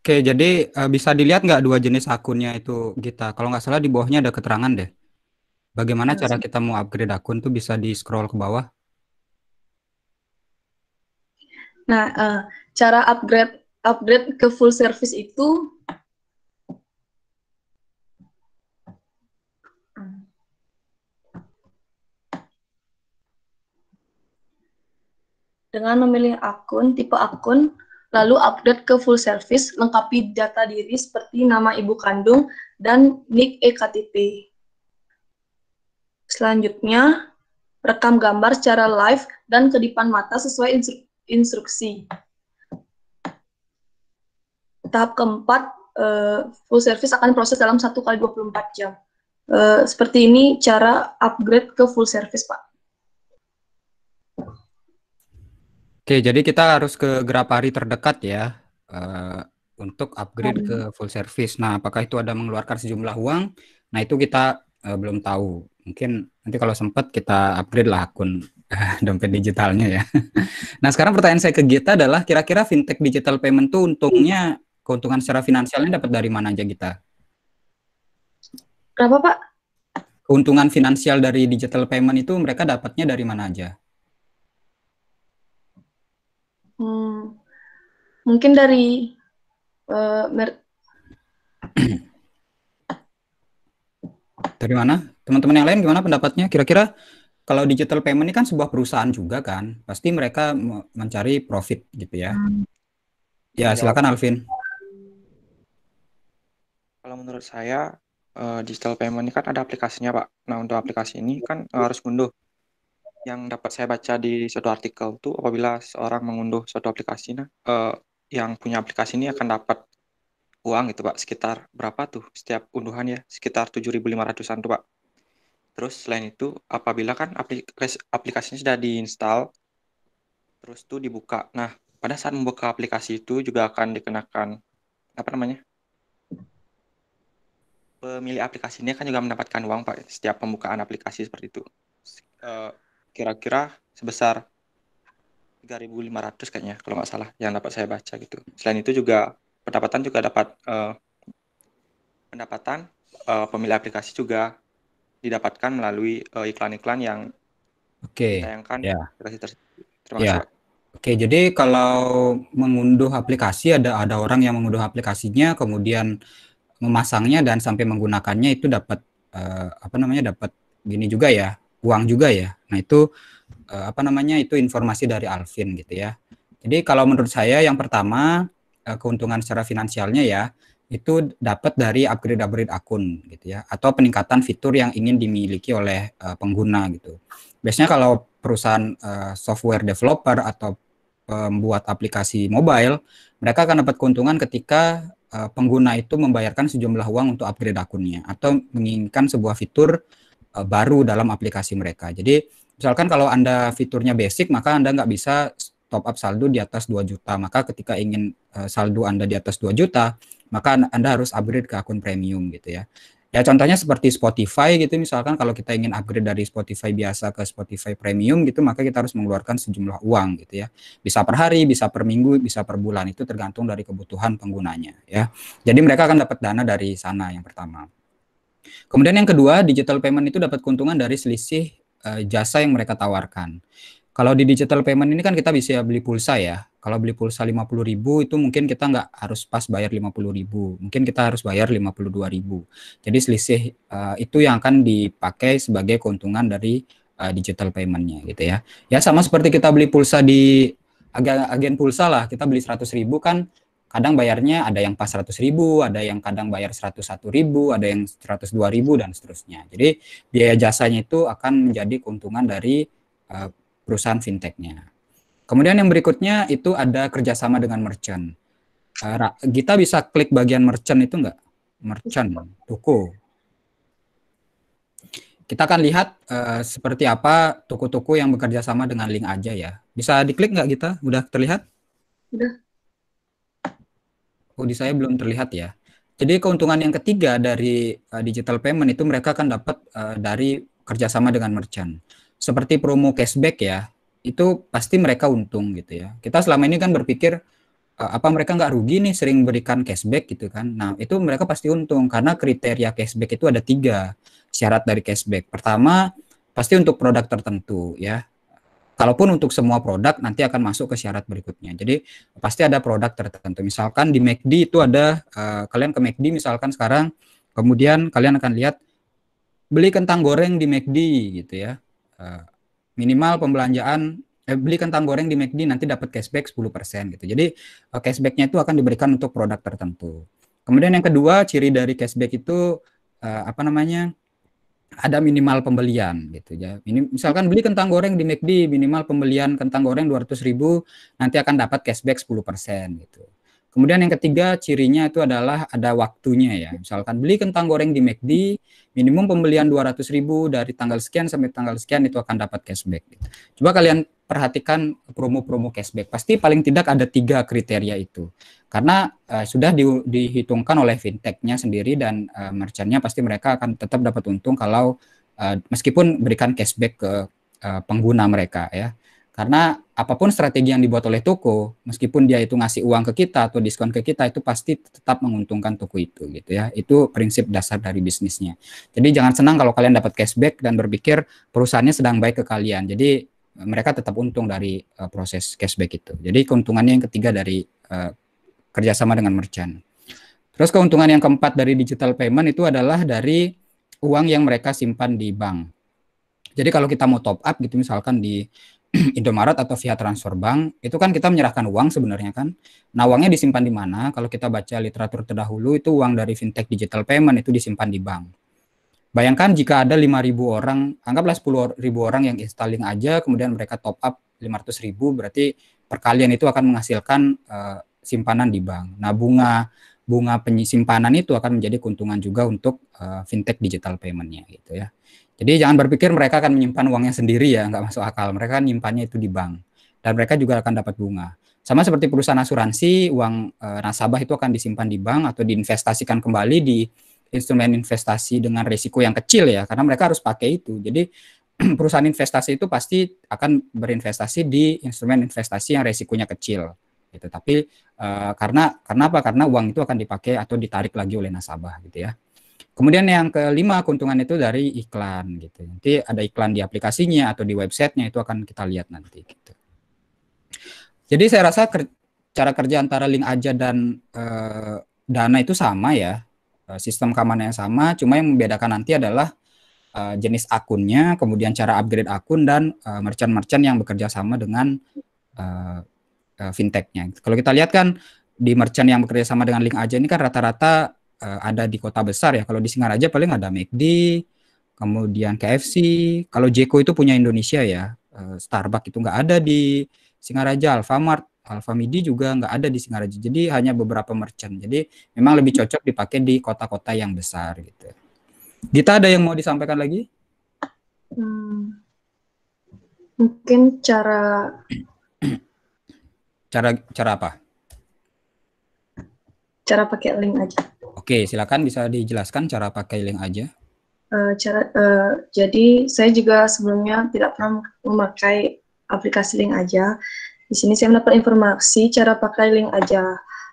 Oke, jadi uh, bisa dilihat nggak dua jenis akunnya itu kita? Kalau nggak salah di bawahnya ada keterangan deh. Bagaimana cara kita mau upgrade akun tuh bisa di scroll ke bawah? Nah, uh, cara upgrade upgrade ke full service itu dengan memilih akun, tipe akun, lalu update ke full service, lengkapi data diri seperti nama ibu kandung dan nik ektp. Selanjutnya, rekam gambar secara live dan kedipan mata sesuai instruksi. Tahap keempat, eh, full service akan proses dalam 1 kali 24 jam. Eh, seperti ini cara upgrade ke full service, Pak. Oke, jadi kita harus ke Grapari terdekat ya uh, untuk upgrade ke hmm. full service. Nah, apakah itu ada mengeluarkan sejumlah uang? Nah, itu kita uh, belum tahu. Mungkin nanti kalau sempat kita upgrade lah akun uh, dompet digitalnya ya. nah, sekarang pertanyaan saya ke Gita adalah kira-kira fintech digital payment tuh untungnya keuntungan secara finansialnya dapat dari mana aja Gita? Kenapa, Pak? Keuntungan finansial dari digital payment itu mereka dapatnya dari mana aja? Hmm, mungkin dari uh, mer dari mana? Teman-teman yang lain gimana pendapatnya? Kira-kira kalau digital payment ini kan sebuah perusahaan juga kan, pasti mereka mencari profit gitu ya. Hmm. Ya, iya. silakan Alvin. Kalau menurut saya uh, digital payment ini kan ada aplikasinya, Pak. Nah, untuk aplikasi ini kan harus mundur yang dapat saya baca di suatu artikel tuh apabila seorang mengunduh suatu aplikasi nah eh, yang punya aplikasi ini akan dapat uang gitu pak sekitar berapa tuh setiap unduhan ya sekitar 7.500an tuh pak terus selain itu apabila kan aplikasi aplikasinya sudah diinstal terus tuh dibuka nah pada saat membuka aplikasi itu juga akan dikenakan apa namanya pemilik aplikasi ini kan juga mendapatkan uang pak setiap pembukaan aplikasi seperti itu eh, kira-kira sebesar 3.500 kayaknya kalau nggak salah yang dapat saya baca gitu. Selain itu juga pendapatan juga dapat uh, pendapatan uh, pemilik aplikasi juga didapatkan melalui eh, iklan-iklan uh, yang Oke. Okay. Ya. yeah. Yeah. Oke, jadi kalau mengunduh aplikasi ada ada orang yang mengunduh aplikasinya kemudian memasangnya dan sampai menggunakannya itu dapat uh, apa namanya dapat gini juga ya uang juga ya. Nah, itu uh, apa namanya? Itu informasi dari Alvin gitu ya. Jadi kalau menurut saya yang pertama uh, keuntungan secara finansialnya ya itu dapat dari upgrade-upgrade akun gitu ya atau peningkatan fitur yang ingin dimiliki oleh uh, pengguna gitu. Biasanya kalau perusahaan uh, software developer atau pembuat aplikasi mobile, mereka akan dapat keuntungan ketika uh, pengguna itu membayarkan sejumlah uang untuk upgrade akunnya atau menginginkan sebuah fitur uh, baru dalam aplikasi mereka. Jadi misalkan kalau Anda fiturnya basic, maka Anda nggak bisa top up saldo di atas 2 juta. Maka ketika ingin uh, saldo Anda di atas 2 juta, maka Anda harus upgrade ke akun premium gitu ya. Ya contohnya seperti Spotify gitu misalkan kalau kita ingin upgrade dari Spotify biasa ke Spotify premium gitu maka kita harus mengeluarkan sejumlah uang gitu ya. Bisa per hari, bisa per minggu, bisa per bulan itu tergantung dari kebutuhan penggunanya ya. Jadi mereka akan dapat dana dari sana yang pertama. Kemudian yang kedua, digital payment itu dapat keuntungan dari selisih uh, jasa yang mereka tawarkan. Kalau di digital payment ini kan kita bisa beli pulsa ya. Kalau beli pulsa 50.000 itu mungkin kita nggak harus pas bayar 50.000. Mungkin kita harus bayar 52.000. Jadi selisih uh, itu yang akan dipakai sebagai keuntungan dari uh, digital paymentnya gitu ya. Ya sama seperti kita beli pulsa di agen, agen pulsa lah. Kita beli 100.000 kan kadang bayarnya ada yang pas 100 ribu, ada yang kadang bayar 101 ribu, ada yang 102 ribu, dan seterusnya. Jadi biaya jasanya itu akan menjadi keuntungan dari uh, perusahaan fintechnya. Kemudian yang berikutnya itu ada kerjasama dengan merchant. Uh, eh, kita bisa klik bagian merchant itu enggak? Merchant, toko. Kita akan lihat uh, seperti apa toko-toko yang bekerja sama dengan link aja ya. Bisa diklik nggak kita? Udah terlihat? Udah di saya belum terlihat ya. Jadi keuntungan yang ketiga dari uh, digital payment itu mereka akan dapat uh, dari kerjasama dengan merchant. Seperti promo cashback ya, itu pasti mereka untung gitu ya. Kita selama ini kan berpikir uh, apa mereka nggak rugi nih sering berikan cashback gitu kan. Nah itu mereka pasti untung karena kriteria cashback itu ada tiga syarat dari cashback. Pertama pasti untuk produk tertentu ya. Kalaupun untuk semua produk nanti akan masuk ke syarat berikutnya. Jadi pasti ada produk tertentu. Misalkan di MACD itu ada uh, kalian ke MACD misalkan sekarang kemudian kalian akan lihat beli kentang goreng di MACD gitu ya. Uh, minimal pembelanjaan eh, beli kentang goreng di McD nanti dapat cashback 10% gitu. Jadi uh, cashbacknya itu akan diberikan untuk produk tertentu. Kemudian yang kedua ciri dari cashback itu uh, apa namanya? ada minimal pembelian gitu ya. Ini misalkan beli kentang goreng di McD minimal pembelian kentang goreng 200.000 nanti akan dapat cashback 10% gitu. Kemudian yang ketiga cirinya itu adalah ada waktunya ya. Misalkan beli kentang goreng di McD minimum pembelian 200.000 dari tanggal sekian sampai tanggal sekian itu akan dapat cashback gitu. Coba kalian perhatikan promo-promo cashback. Pasti paling tidak ada tiga kriteria itu. Karena uh, sudah di, dihitungkan oleh fintechnya sendiri dan uh, merchantnya pasti mereka akan tetap dapat untung kalau uh, meskipun berikan cashback ke uh, pengguna mereka ya. Karena apapun strategi yang dibuat oleh toko, meskipun dia itu ngasih uang ke kita atau diskon ke kita, itu pasti tetap menguntungkan toko itu gitu ya. Itu prinsip dasar dari bisnisnya. Jadi jangan senang kalau kalian dapat cashback dan berpikir perusahaannya sedang baik ke kalian. Jadi mereka tetap untung dari uh, proses cashback itu. Jadi keuntungannya yang ketiga dari uh, kerjasama dengan merchant. Terus keuntungan yang keempat dari digital payment itu adalah dari uang yang mereka simpan di bank. Jadi kalau kita mau top up gitu misalkan di Indomaret atau via transfer bank, itu kan kita menyerahkan uang sebenarnya kan. Nah, uangnya disimpan di mana? Kalau kita baca literatur terdahulu itu uang dari fintech digital payment itu disimpan di bank. Bayangkan jika ada 5.000 orang, anggaplah 10.000 orang yang installing aja, kemudian mereka top up 500.000, berarti perkalian itu akan menghasilkan uh, simpanan di bank. Nah, bunga bunga penyimpanan itu akan menjadi keuntungan juga untuk uh, fintech digital paymentnya gitu ya. Jadi jangan berpikir mereka akan menyimpan uangnya sendiri ya, nggak masuk akal. Mereka nyimpannya itu di bank dan mereka juga akan dapat bunga. Sama seperti perusahaan asuransi, uang eh, nasabah itu akan disimpan di bank atau diinvestasikan kembali di instrumen investasi dengan risiko yang kecil ya karena mereka harus pakai itu. Jadi perusahaan investasi itu pasti akan berinvestasi di instrumen investasi yang risikonya kecil gitu. Tapi uh, karena karena apa? Karena uang itu akan dipakai atau ditarik lagi oleh nasabah gitu ya. Kemudian yang kelima keuntungan itu dari iklan gitu. Nanti ada iklan di aplikasinya atau di websitenya itu akan kita lihat nanti gitu. Jadi saya rasa ker cara kerja antara link aja dan uh, dana itu sama ya Eh, sistem keamanan yang sama, cuma yang membedakan nanti adalah uh, jenis akunnya, kemudian cara upgrade akun dan eh, merchant-merchant uh, yang bekerja sama dengan uh, uh, fintechnya. Kalau kita lihat kan di merchant yang bekerja sama dengan Link aja ini kan rata-rata uh, ada di kota besar ya. Kalau di Singaraja paling ada McD, kemudian KFC. Kalau Jeko itu punya Indonesia ya, uh, Starbucks itu nggak ada di Singaraja, Alfamart Alfamidi juga nggak ada di Singaraja. Jadi hanya beberapa merchant. Jadi memang lebih cocok dipakai di kota-kota yang besar gitu. Dita ada yang mau disampaikan lagi? Hmm, mungkin cara cara cara apa? Cara pakai link aja. Oke, silakan bisa dijelaskan cara pakai link aja. Uh, cara uh, jadi saya juga sebelumnya tidak pernah memakai aplikasi link aja. Di sini saya mendapat informasi cara pakai link aja.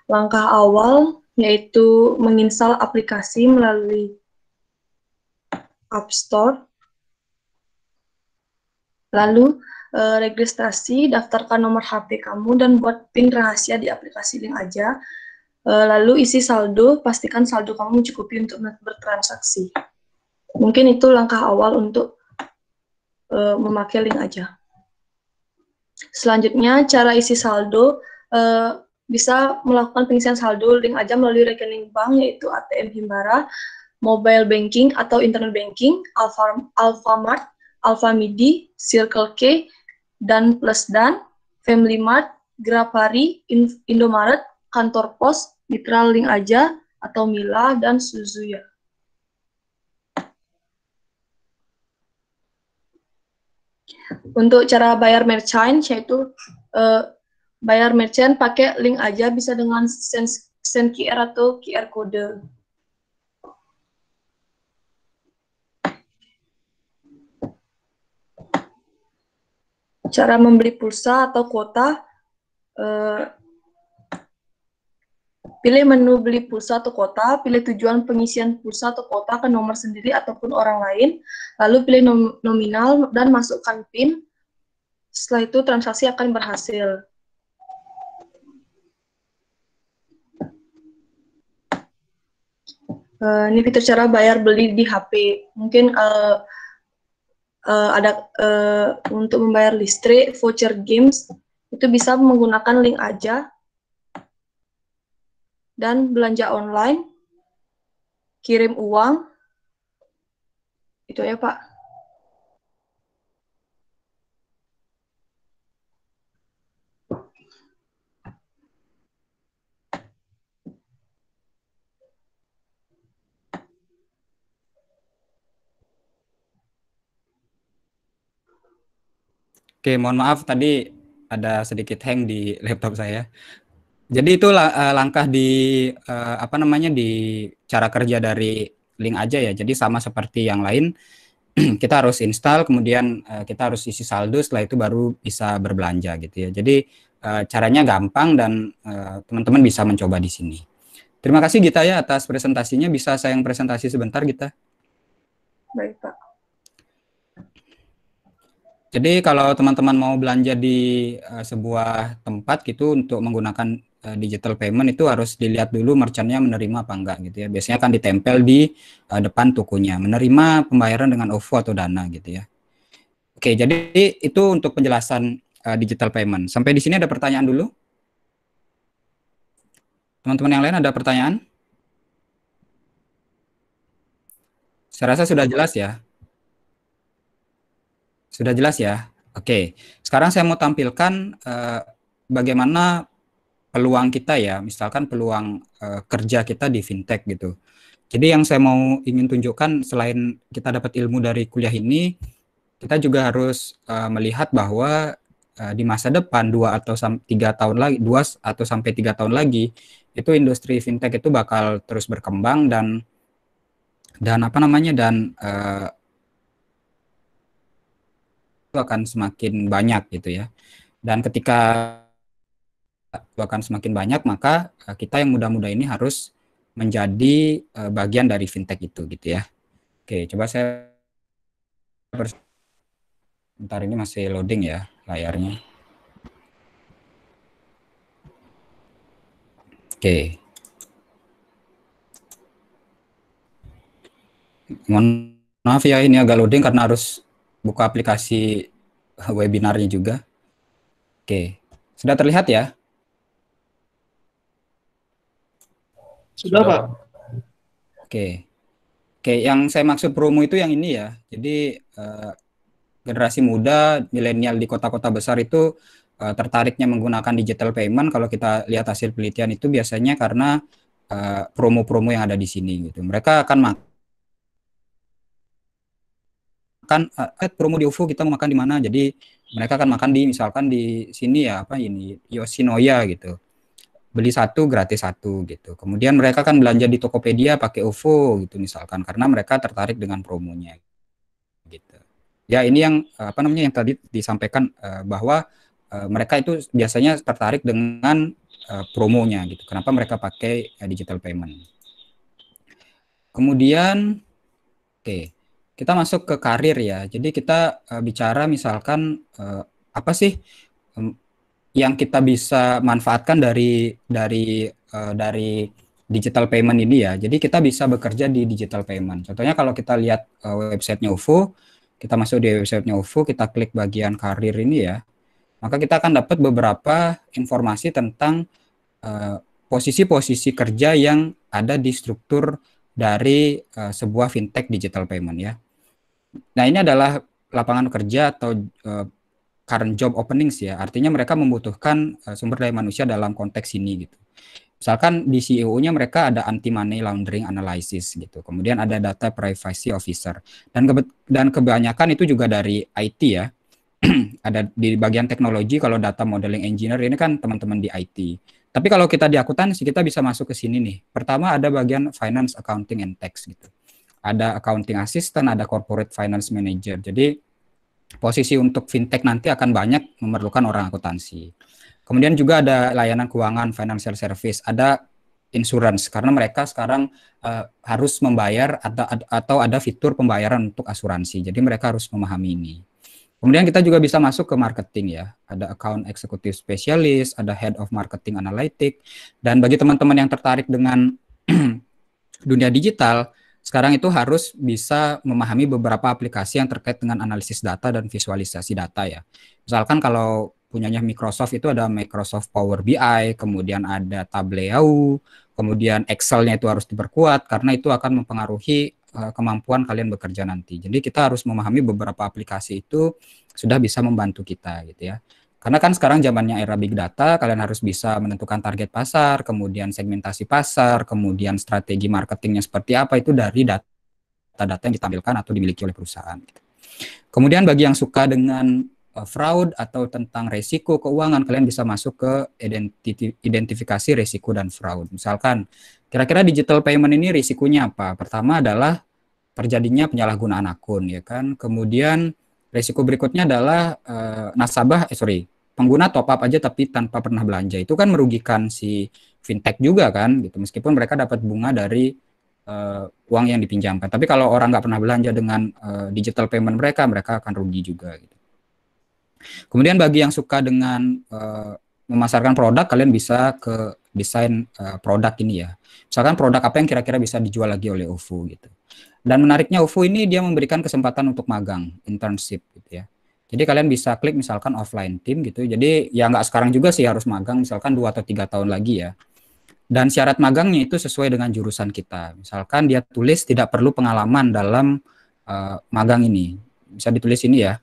Langkah awal yaitu menginstal aplikasi melalui App Store. Lalu eh, registrasi, daftarkan nomor HP kamu dan buat PIN rahasia di aplikasi link aja. Eh, lalu isi saldo, pastikan saldo kamu mencukupi untuk bertransaksi. Mungkin itu langkah awal untuk eh, memakai link aja. Selanjutnya, cara isi saldo uh, bisa melakukan pengisian saldo link aja melalui rekening bank yaitu ATM Himbara, mobile banking atau internet banking, Alfamart, Alfamidi, Circle K, dan Plus Dan, Family Mart, Grapari, Indomaret, kantor pos, Mitra Link aja atau Mila dan Suzuya. Untuk cara bayar merchant yaitu uh, bayar merchant pakai link aja bisa dengan send QR atau QR kode. Cara membeli pulsa atau kuota uh, Pilih menu beli pulsa atau kota, pilih tujuan pengisian pulsa atau kota ke nomor sendiri ataupun orang lain, lalu pilih nom nominal dan masukkan PIN. Setelah itu transaksi akan berhasil. Uh, ini fitur cara bayar beli di HP. Mungkin uh, uh, ada uh, untuk membayar listrik, voucher games itu bisa menggunakan link aja dan belanja online, kirim uang, itu ya Pak. Oke, mohon maaf tadi ada sedikit hang di laptop saya. Jadi itu uh, langkah di uh, apa namanya di cara kerja dari link aja ya. Jadi sama seperti yang lain, kita harus install, kemudian uh, kita harus isi saldo, setelah itu baru bisa berbelanja gitu ya. Jadi uh, caranya gampang dan teman-teman bisa mencoba di sini. Terima kasih Gita ya atas presentasinya. Bisa saya yang presentasi sebentar Gita? Baik Pak. Jadi kalau teman-teman mau belanja di uh, sebuah tempat gitu untuk menggunakan Eh, digital payment itu harus dilihat dulu merchantnya menerima apa enggak gitu ya. Biasanya akan ditempel di uh, depan tokonya, menerima pembayaran dengan OVO atau Dana gitu ya. Oke, jadi itu untuk penjelasan uh, digital payment. Sampai di sini ada pertanyaan dulu? Teman-teman yang lain ada pertanyaan? Saya rasa sudah jelas ya. Sudah jelas ya. Oke, sekarang saya mau tampilkan uh, bagaimana peluang kita ya, misalkan peluang uh, kerja kita di fintech gitu. Jadi yang saya mau ingin tunjukkan selain kita dapat ilmu dari kuliah ini, kita juga harus uh, melihat bahwa uh, di masa depan dua atau tiga tahun lagi, dua atau sampai tiga tahun lagi, itu industri fintech itu bakal terus berkembang dan dan apa namanya dan uh, itu akan semakin banyak gitu ya. Dan ketika bahkan semakin banyak, maka eh, kita yang muda-muda ini harus menjadi eh, bagian dari fintech itu gitu ya. Oke, coba saya bentar ini masih loading ya layarnya. Oke. Mohon maaf ya ini agak loading karena harus buka aplikasi webinarnya juga. Oke, sudah terlihat ya? Sudah, Pak. Oke. Oke, yang saya maksud promo itu yang ini ya. Jadi uh, generasi muda milenial di kota-kota besar itu uh, tertariknya menggunakan digital payment kalau kita lihat hasil penelitian itu biasanya karena eh, promo-promo uh, yang ada di sini gitu. Mereka akan makan Kan eh, promo di UFO kita mau makan di mana jadi mereka akan makan di misalkan di sini ya apa ini Yoshinoya gitu beli satu gratis satu gitu. Kemudian mereka kan belanja di Tokopedia pakai OVO gitu misalkan karena mereka tertarik dengan promonya gitu. Ya ini yang apa namanya yang tadi disampaikan eh, bahwa eh, mereka itu biasanya tertarik dengan eh, promonya gitu. Kenapa mereka pakai digital payment? Kemudian oke, okay, kita masuk ke karir ya. Jadi kita bicara misalkan apa sih yang kita bisa manfaatkan dari dari uh, dari digital payment ini ya. Jadi kita bisa bekerja di digital payment. Contohnya kalau kita lihat uh, websitenya UFO, kita masuk di websitenya UFO, kita klik bagian karir ini ya. Maka kita akan dapat beberapa informasi tentang eh, posisi-posisi uh, kerja yang ada di struktur dari uh, sebuah fintech digital payment ya. Nah ini adalah lapangan kerja atau uh, current job openings ya. Artinya mereka membutuhkan eh, sumber daya manusia dalam konteks ini gitu. Misalkan di CEO-nya mereka ada anti money laundering analysis gitu. Kemudian ada data privacy officer dan kebe dan kebanyakan itu juga dari IT ya. ada di bagian teknologi kalau data modeling engineer ini kan teman-teman di IT. Tapi kalau kita di akuntansi kita bisa masuk ke sini nih. Pertama ada bagian finance accounting and tax gitu. Ada accounting assistant, ada corporate finance manager. Jadi posisi untuk fintech nanti akan banyak memerlukan orang akuntansi. Kemudian juga ada layanan keuangan, financial service, ada insurance karena mereka sekarang uh, harus membayar atau, atau ada fitur pembayaran untuk asuransi. Jadi mereka harus memahami ini. Kemudian kita juga bisa masuk ke marketing ya. Ada account executive specialist, ada head of marketing analytic. Dan bagi teman-teman yang tertarik dengan dunia digital, sekarang itu harus bisa memahami beberapa aplikasi yang terkait dengan analisis data dan visualisasi data ya. Misalkan kalau punyanya Microsoft itu ada Microsoft Power BI, kemudian ada Tableau, kemudian Excel-nya itu harus diperkuat karena itu akan mempengaruhi eh, kemampuan kalian bekerja nanti. Jadi kita harus memahami beberapa aplikasi itu sudah bisa membantu kita gitu ya. Karena kan sekarang zamannya era big data, kalian harus bisa menentukan target pasar, kemudian segmentasi pasar, kemudian strategi marketingnya seperti apa itu dari data-data yang ditampilkan atau dimiliki oleh perusahaan. Kemudian bagi yang suka dengan eh, fraud atau tentang resiko keuangan, kalian bisa masuk ke identifikasi resiko dan fraud. Misalkan, kira-kira digital payment ini risikonya apa? Pertama adalah terjadinya penyalahgunaan akun, ya kan? Kemudian Risiko berikutnya adalah uh, nasabah, eh, sorry, pengguna top up aja tapi tanpa pernah belanja. Itu kan merugikan si fintech juga kan, gitu. Meskipun mereka dapat bunga dari uh, uang yang dipinjamkan. Tapi kalau orang nggak pernah belanja dengan uh, digital payment mereka, mereka akan rugi juga. Gitu. Kemudian bagi yang suka dengan uh, memasarkan produk, kalian bisa ke desain uh, produk ini ya. Misalkan produk apa yang kira-kira bisa dijual lagi oleh OVO gitu. Dan menariknya UFU ini dia memberikan kesempatan untuk magang, internship gitu ya. Jadi kalian bisa klik misalkan offline team gitu. Jadi ya nggak sekarang juga sih harus magang misalkan dua atau tiga tahun lagi ya. Dan syarat magangnya itu sesuai dengan jurusan kita. Misalkan dia tulis tidak perlu pengalaman dalam uh, magang ini. Bisa ditulis ini ya.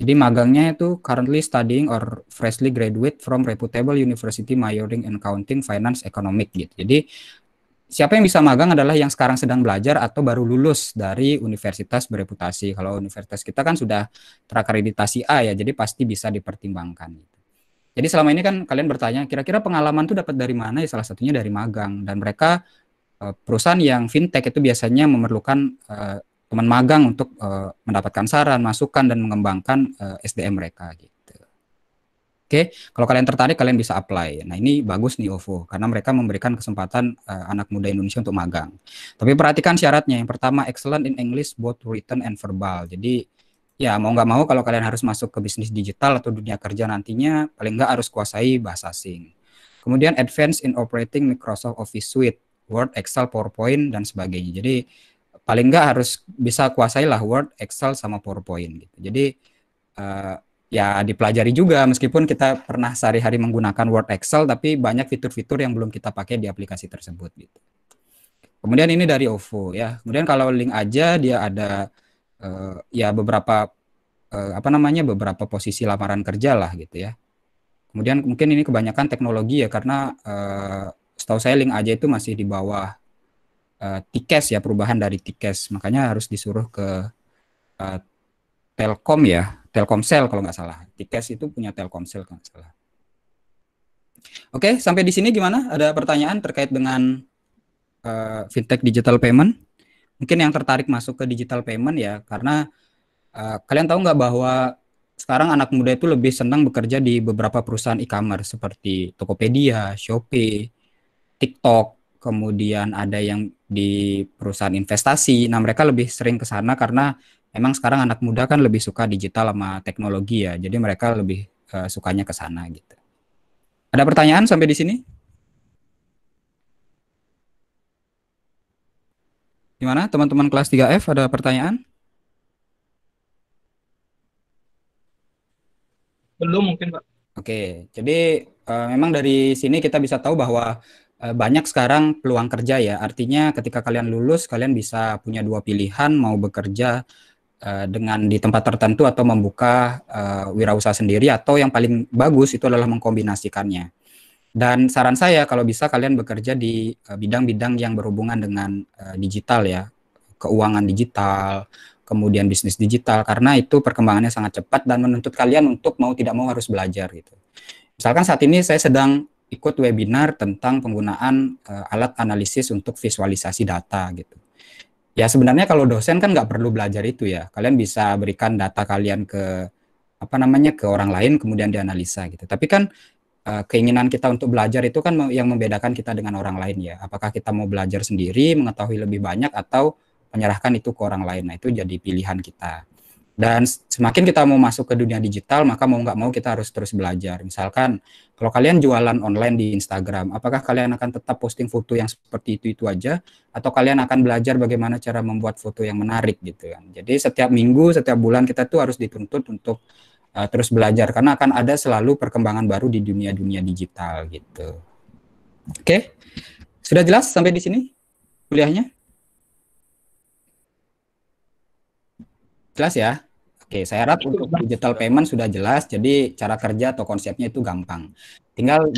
Jadi magangnya itu currently studying or freshly graduate from reputable university majoring in accounting, finance, economic gitu. Jadi siapa yang bisa magang adalah yang sekarang sedang belajar atau baru lulus dari universitas bereputasi. Kalau universitas kita kan sudah terakreditasi A ya, jadi pasti bisa dipertimbangkan. Gitu. Jadi selama ini kan kalian bertanya, kira-kira pengalaman itu dapat dari mana? Ya salah satunya dari magang. Dan mereka eh, perusahaan yang fintech itu biasanya memerlukan eh, teman magang untuk eh, mendapatkan saran, masukan dan mengembangkan SDM mereka. Gitu. Oke, kalau kalian tertarik kalian bisa apply. Nah, ini bagus nih OVO karena mereka memberikan kesempatan uh, anak muda Indonesia untuk magang. Tapi perhatikan syaratnya. Yang pertama excellent in English both written and verbal. Jadi ya mau nggak mau kalau kalian harus masuk ke bisnis digital atau dunia kerja nantinya paling nggak harus kuasai bahasa asing. Kemudian advance in operating Microsoft Office Suite, Word, Excel, PowerPoint dan sebagainya. Jadi paling nggak harus bisa kuasailah Word, Excel sama PowerPoint gitu. Jadi uh, ya dipelajari juga meskipun kita pernah sehari-hari menggunakan Word Excel tapi banyak fitur-fitur yang belum kita pakai di aplikasi tersebut gitu. Kemudian ini dari OVO ya. Kemudian kalau link aja dia ada uh, ya beberapa uh, apa namanya beberapa posisi lamaran kerja lah gitu ya. Kemudian mungkin ini kebanyakan teknologi ya karena uh, setahu saya link aja itu masih di bawah uh, tiket ya perubahan dari tiket makanya harus disuruh ke uh, Telkom ya Telkomsel kalau nggak salah. tiket itu punya Telkomsel kalau nggak salah. Oke, sampai di sini gimana? Ada pertanyaan terkait dengan uh, fintech digital payment? Mungkin yang tertarik masuk ke digital payment ya, karena uh, kalian tahu nggak bahwa sekarang anak muda itu lebih senang bekerja di beberapa perusahaan e-commerce seperti Tokopedia, Shopee, TikTok, kemudian ada yang di perusahaan investasi. Nah, mereka lebih sering ke sana karena Emang sekarang anak muda kan lebih suka digital sama teknologi ya, jadi mereka lebih uh, sukanya ke sana gitu. Ada pertanyaan sampai di sini? Gimana teman-teman kelas 3F ada pertanyaan? Belum mungkin Pak. Oke, jadi uh, memang dari sini kita bisa tahu bahwa uh, banyak sekarang peluang kerja ya. Artinya ketika kalian lulus, kalian bisa punya dua pilihan, mau bekerja Eh, dengan di tempat tertentu atau membuka uh, wirausaha sendiri atau yang paling bagus itu adalah mengkombinasikannya. Dan saran saya kalau bisa kalian bekerja di eh, bidang-bidang yang berhubungan dengan uh, digital ya, keuangan digital, kemudian bisnis digital karena itu perkembangannya sangat cepat dan menuntut kalian untuk mau tidak mau harus belajar gitu. Misalkan saat ini saya sedang ikut webinar tentang penggunaan uh, alat analisis untuk visualisasi data gitu. Ya sebenarnya kalau dosen kan nggak perlu belajar itu ya. Kalian bisa berikan data kalian ke apa namanya ke orang lain kemudian dianalisa gitu. Tapi kan eh, keinginan kita untuk belajar itu kan yang membedakan kita dengan orang lain ya. Apakah kita mau belajar sendiri, mengetahui lebih banyak atau menyerahkan itu ke orang lain. Nah, itu jadi pilihan kita. Dan semakin kita mau masuk ke dunia digital, maka mau nggak mau kita harus terus belajar. Misalkan, kalau kalian jualan online di Instagram, apakah kalian akan tetap posting foto yang seperti itu-itu aja, atau kalian akan belajar bagaimana cara membuat foto yang menarik gitu kan. Jadi setiap minggu, setiap bulan kita tuh harus dituntut untuk uh, terus belajar, karena akan ada selalu perkembangan baru di dunia-dunia digital gitu. Oke, okay? sudah jelas sampai di sini kuliahnya? Jelas ya? Oke, saya harap untuk digital payment sudah jelas, jadi cara kerja atau konsepnya itu gampang. Tinggal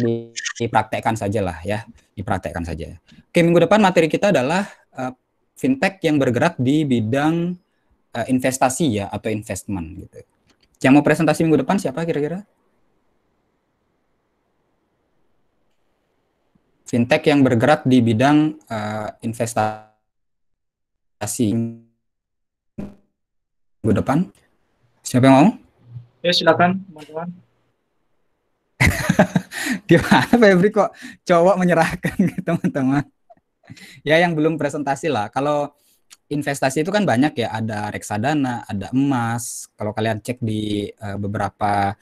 dipraktekkan saja lah, ya, dipraktekkan saja. Oke, minggu depan materi kita adalah uh, fintech yang bergerak di bidang uh, investasi ya atau investment gitu. Yang mau presentasi minggu depan siapa kira-kira? Fintech yang bergerak di bidang uh, investasi minggu depan. Siapa yang mau? Ya silakan teman-teman. Gimana Febri kok cowok menyerahkan ke teman-teman? ya yang belum presentasi lah. Kalau investasi itu kan banyak ya, ada reksadana, ada emas. Kalau kalian cek di uh, beberapa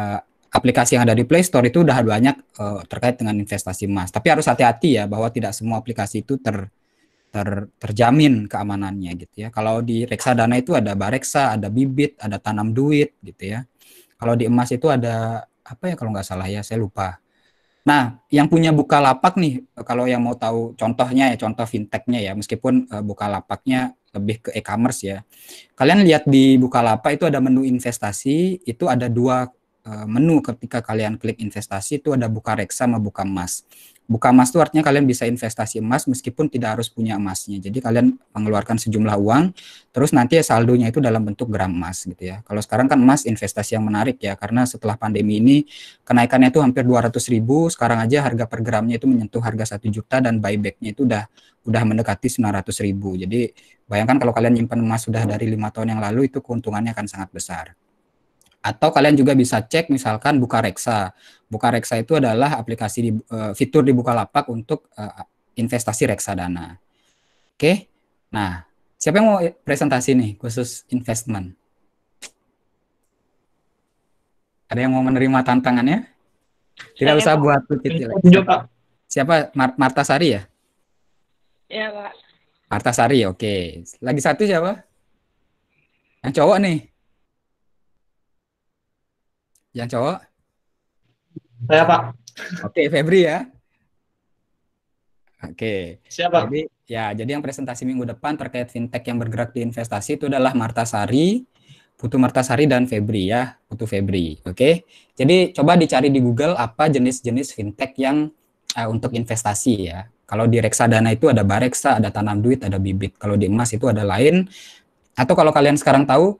uh, aplikasi yang ada di Play Store itu udah banyak uh, terkait dengan investasi emas. Tapi harus hati-hati ya bahwa tidak semua aplikasi itu ter ter, terjamin keamanannya gitu ya. Kalau di reksadana itu ada bareksa, ada bibit, ada tanam duit gitu ya. Kalau di emas itu ada apa ya kalau nggak salah ya, saya lupa. Nah, yang punya Bukalapak nih, kalau yang mau tahu contohnya ya, contoh fintechnya ya, meskipun uh, Bukalapaknya lebih ke e-commerce ya. Kalian lihat di Bukalapak itu ada menu investasi, itu ada dua eh, menu ketika kalian klik investasi, itu ada buka reksa sama buka emas. Buka emas itu artinya kalian bisa investasi emas meskipun tidak harus punya emasnya. Jadi kalian mengeluarkan sejumlah uang, terus nanti saldonya itu dalam bentuk gram emas gitu ya. Kalau sekarang kan emas investasi yang menarik ya, karena setelah pandemi ini kenaikannya itu hampir 200 ribu, sekarang aja harga per gramnya itu menyentuh harga 1 juta dan buybacknya itu udah udah mendekati 900 ribu. Jadi bayangkan kalau kalian nyimpan emas sudah dari lima tahun yang lalu itu keuntungannya akan sangat besar. Atau kalian juga bisa cek misalkan buka reksa buka reksa itu adalah aplikasi di, uh, fitur di Bukalapak untuk uh, investasi reksadana. Oke. Okay? Nah, siapa yang mau presentasi nih khusus investment? Ada yang mau menerima tantangannya? Tidak usah buat titik. Siapa? siapa? Mar Marta Sari ya? Iya, Pak. Marta Sari, oke. Okay. Lagi satu siapa? Yang cowok nih. Yang cowok? Saya Pak. Oke, okay, Febri ya. Oke. Okay. Siapa? Jadi ya, jadi yang presentasi minggu depan terkait fintech yang bergerak di investasi itu adalah Marta Sari, Putu Marta Sari dan Febri ya, Putu Febri. Oke. Okay? Jadi coba dicari di Google apa jenis-jenis fintech yang uh, untuk investasi ya. Kalau di reksadana itu ada bareksa, ada tanam duit, ada bibit. Kalau di emas itu ada lain. Atau kalau kalian sekarang tahu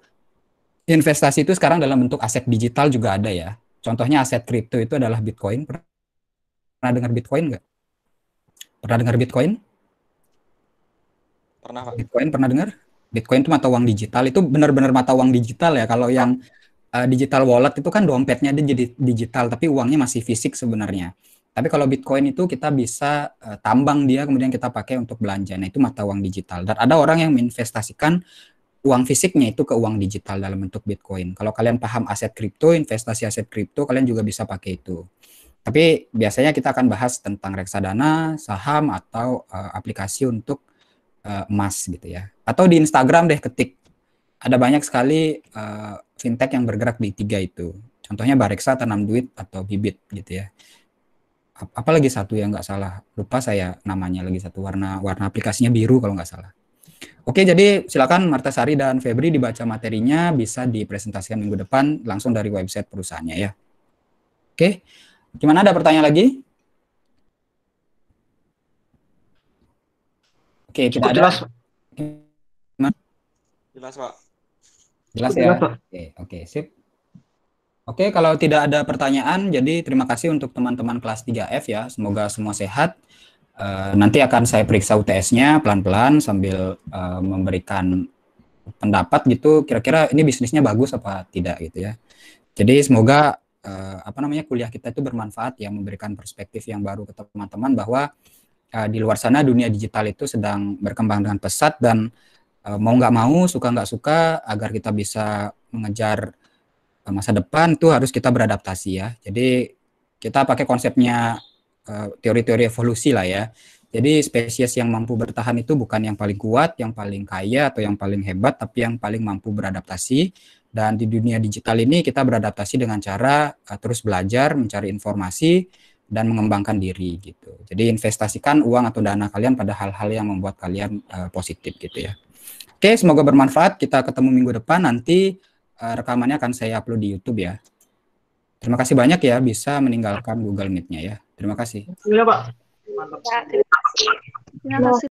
investasi itu sekarang dalam bentuk aset digital juga ada ya. Contohnya aset kripto itu adalah Bitcoin. Pernah dengar Bitcoin nggak? Pernah dengar Bitcoin? Pernah Pak. Bitcoin pernah dengar? Bitcoin itu mata uang digital. Itu benar-benar mata uang digital ya. Kalau yang uh, digital wallet itu kan dompetnya dia jadi digital, tapi uangnya masih fisik sebenarnya. Tapi kalau Bitcoin itu kita bisa uh, tambang dia kemudian kita pakai untuk belanja. Nah, itu mata uang digital. Dan ada orang yang menginvestasikan uang fisiknya itu ke uang digital dalam bentuk Bitcoin. Kalau kalian paham aset kripto, investasi aset kripto, kalian juga bisa pakai itu. Tapi biasanya kita akan bahas tentang reksadana, saham atau uh, aplikasi untuk uh, emas gitu ya. Atau di Instagram deh ketik ada banyak sekali uh, fintech yang bergerak di tiga itu. Contohnya Bareksa, Tanam Duit atau Bibit gitu ya. apalagi satu yang nggak salah, lupa saya namanya lagi satu warna warna aplikasinya biru kalau nggak salah. Oke, jadi silakan Marta Sari dan Febri dibaca materinya bisa dipresentasikan minggu depan langsung dari website perusahaannya ya. Oke. Gimana ada pertanyaan lagi? Oke, kita ada. Jelas. Gimana? Jelas, Pak. Jelas ya. Oke, oke, sip. Oke, kalau tidak ada pertanyaan, jadi terima kasih untuk teman-teman kelas 3F ya. Semoga semua sehat. Eh, nanti akan saya periksa UTS-nya pelan-pelan sambil uh, memberikan pendapat gitu kira-kira ini bisnisnya bagus apa tidak gitu ya. Jadi semoga uh, apa namanya kuliah kita itu bermanfaat yang memberikan perspektif yang baru ke teman-teman bahwa uh, di luar sana dunia digital itu sedang berkembang dengan pesat dan uh, mau nggak mau suka nggak suka agar kita bisa mengejar masa depan tuh harus kita beradaptasi ya. Jadi kita pakai konsepnya Eh, teori-teori evolusi lah ya. Jadi spesies yang mampu bertahan itu bukan yang paling kuat, yang paling kaya atau yang paling hebat, tapi yang paling mampu beradaptasi. Dan di dunia digital ini kita beradaptasi dengan cara uh, terus belajar, mencari informasi dan mengembangkan diri gitu. Jadi investasikan uang atau dana kalian pada hal-hal yang membuat kalian uh, positif gitu ya. Oke, semoga bermanfaat. Kita ketemu minggu depan nanti uh, rekamannya akan saya upload di YouTube ya. Terima kasih banyak ya bisa meninggalkan Google Meet-nya ya. Terima kasih. Iya, Pak. Terima kasih. Terima kasih.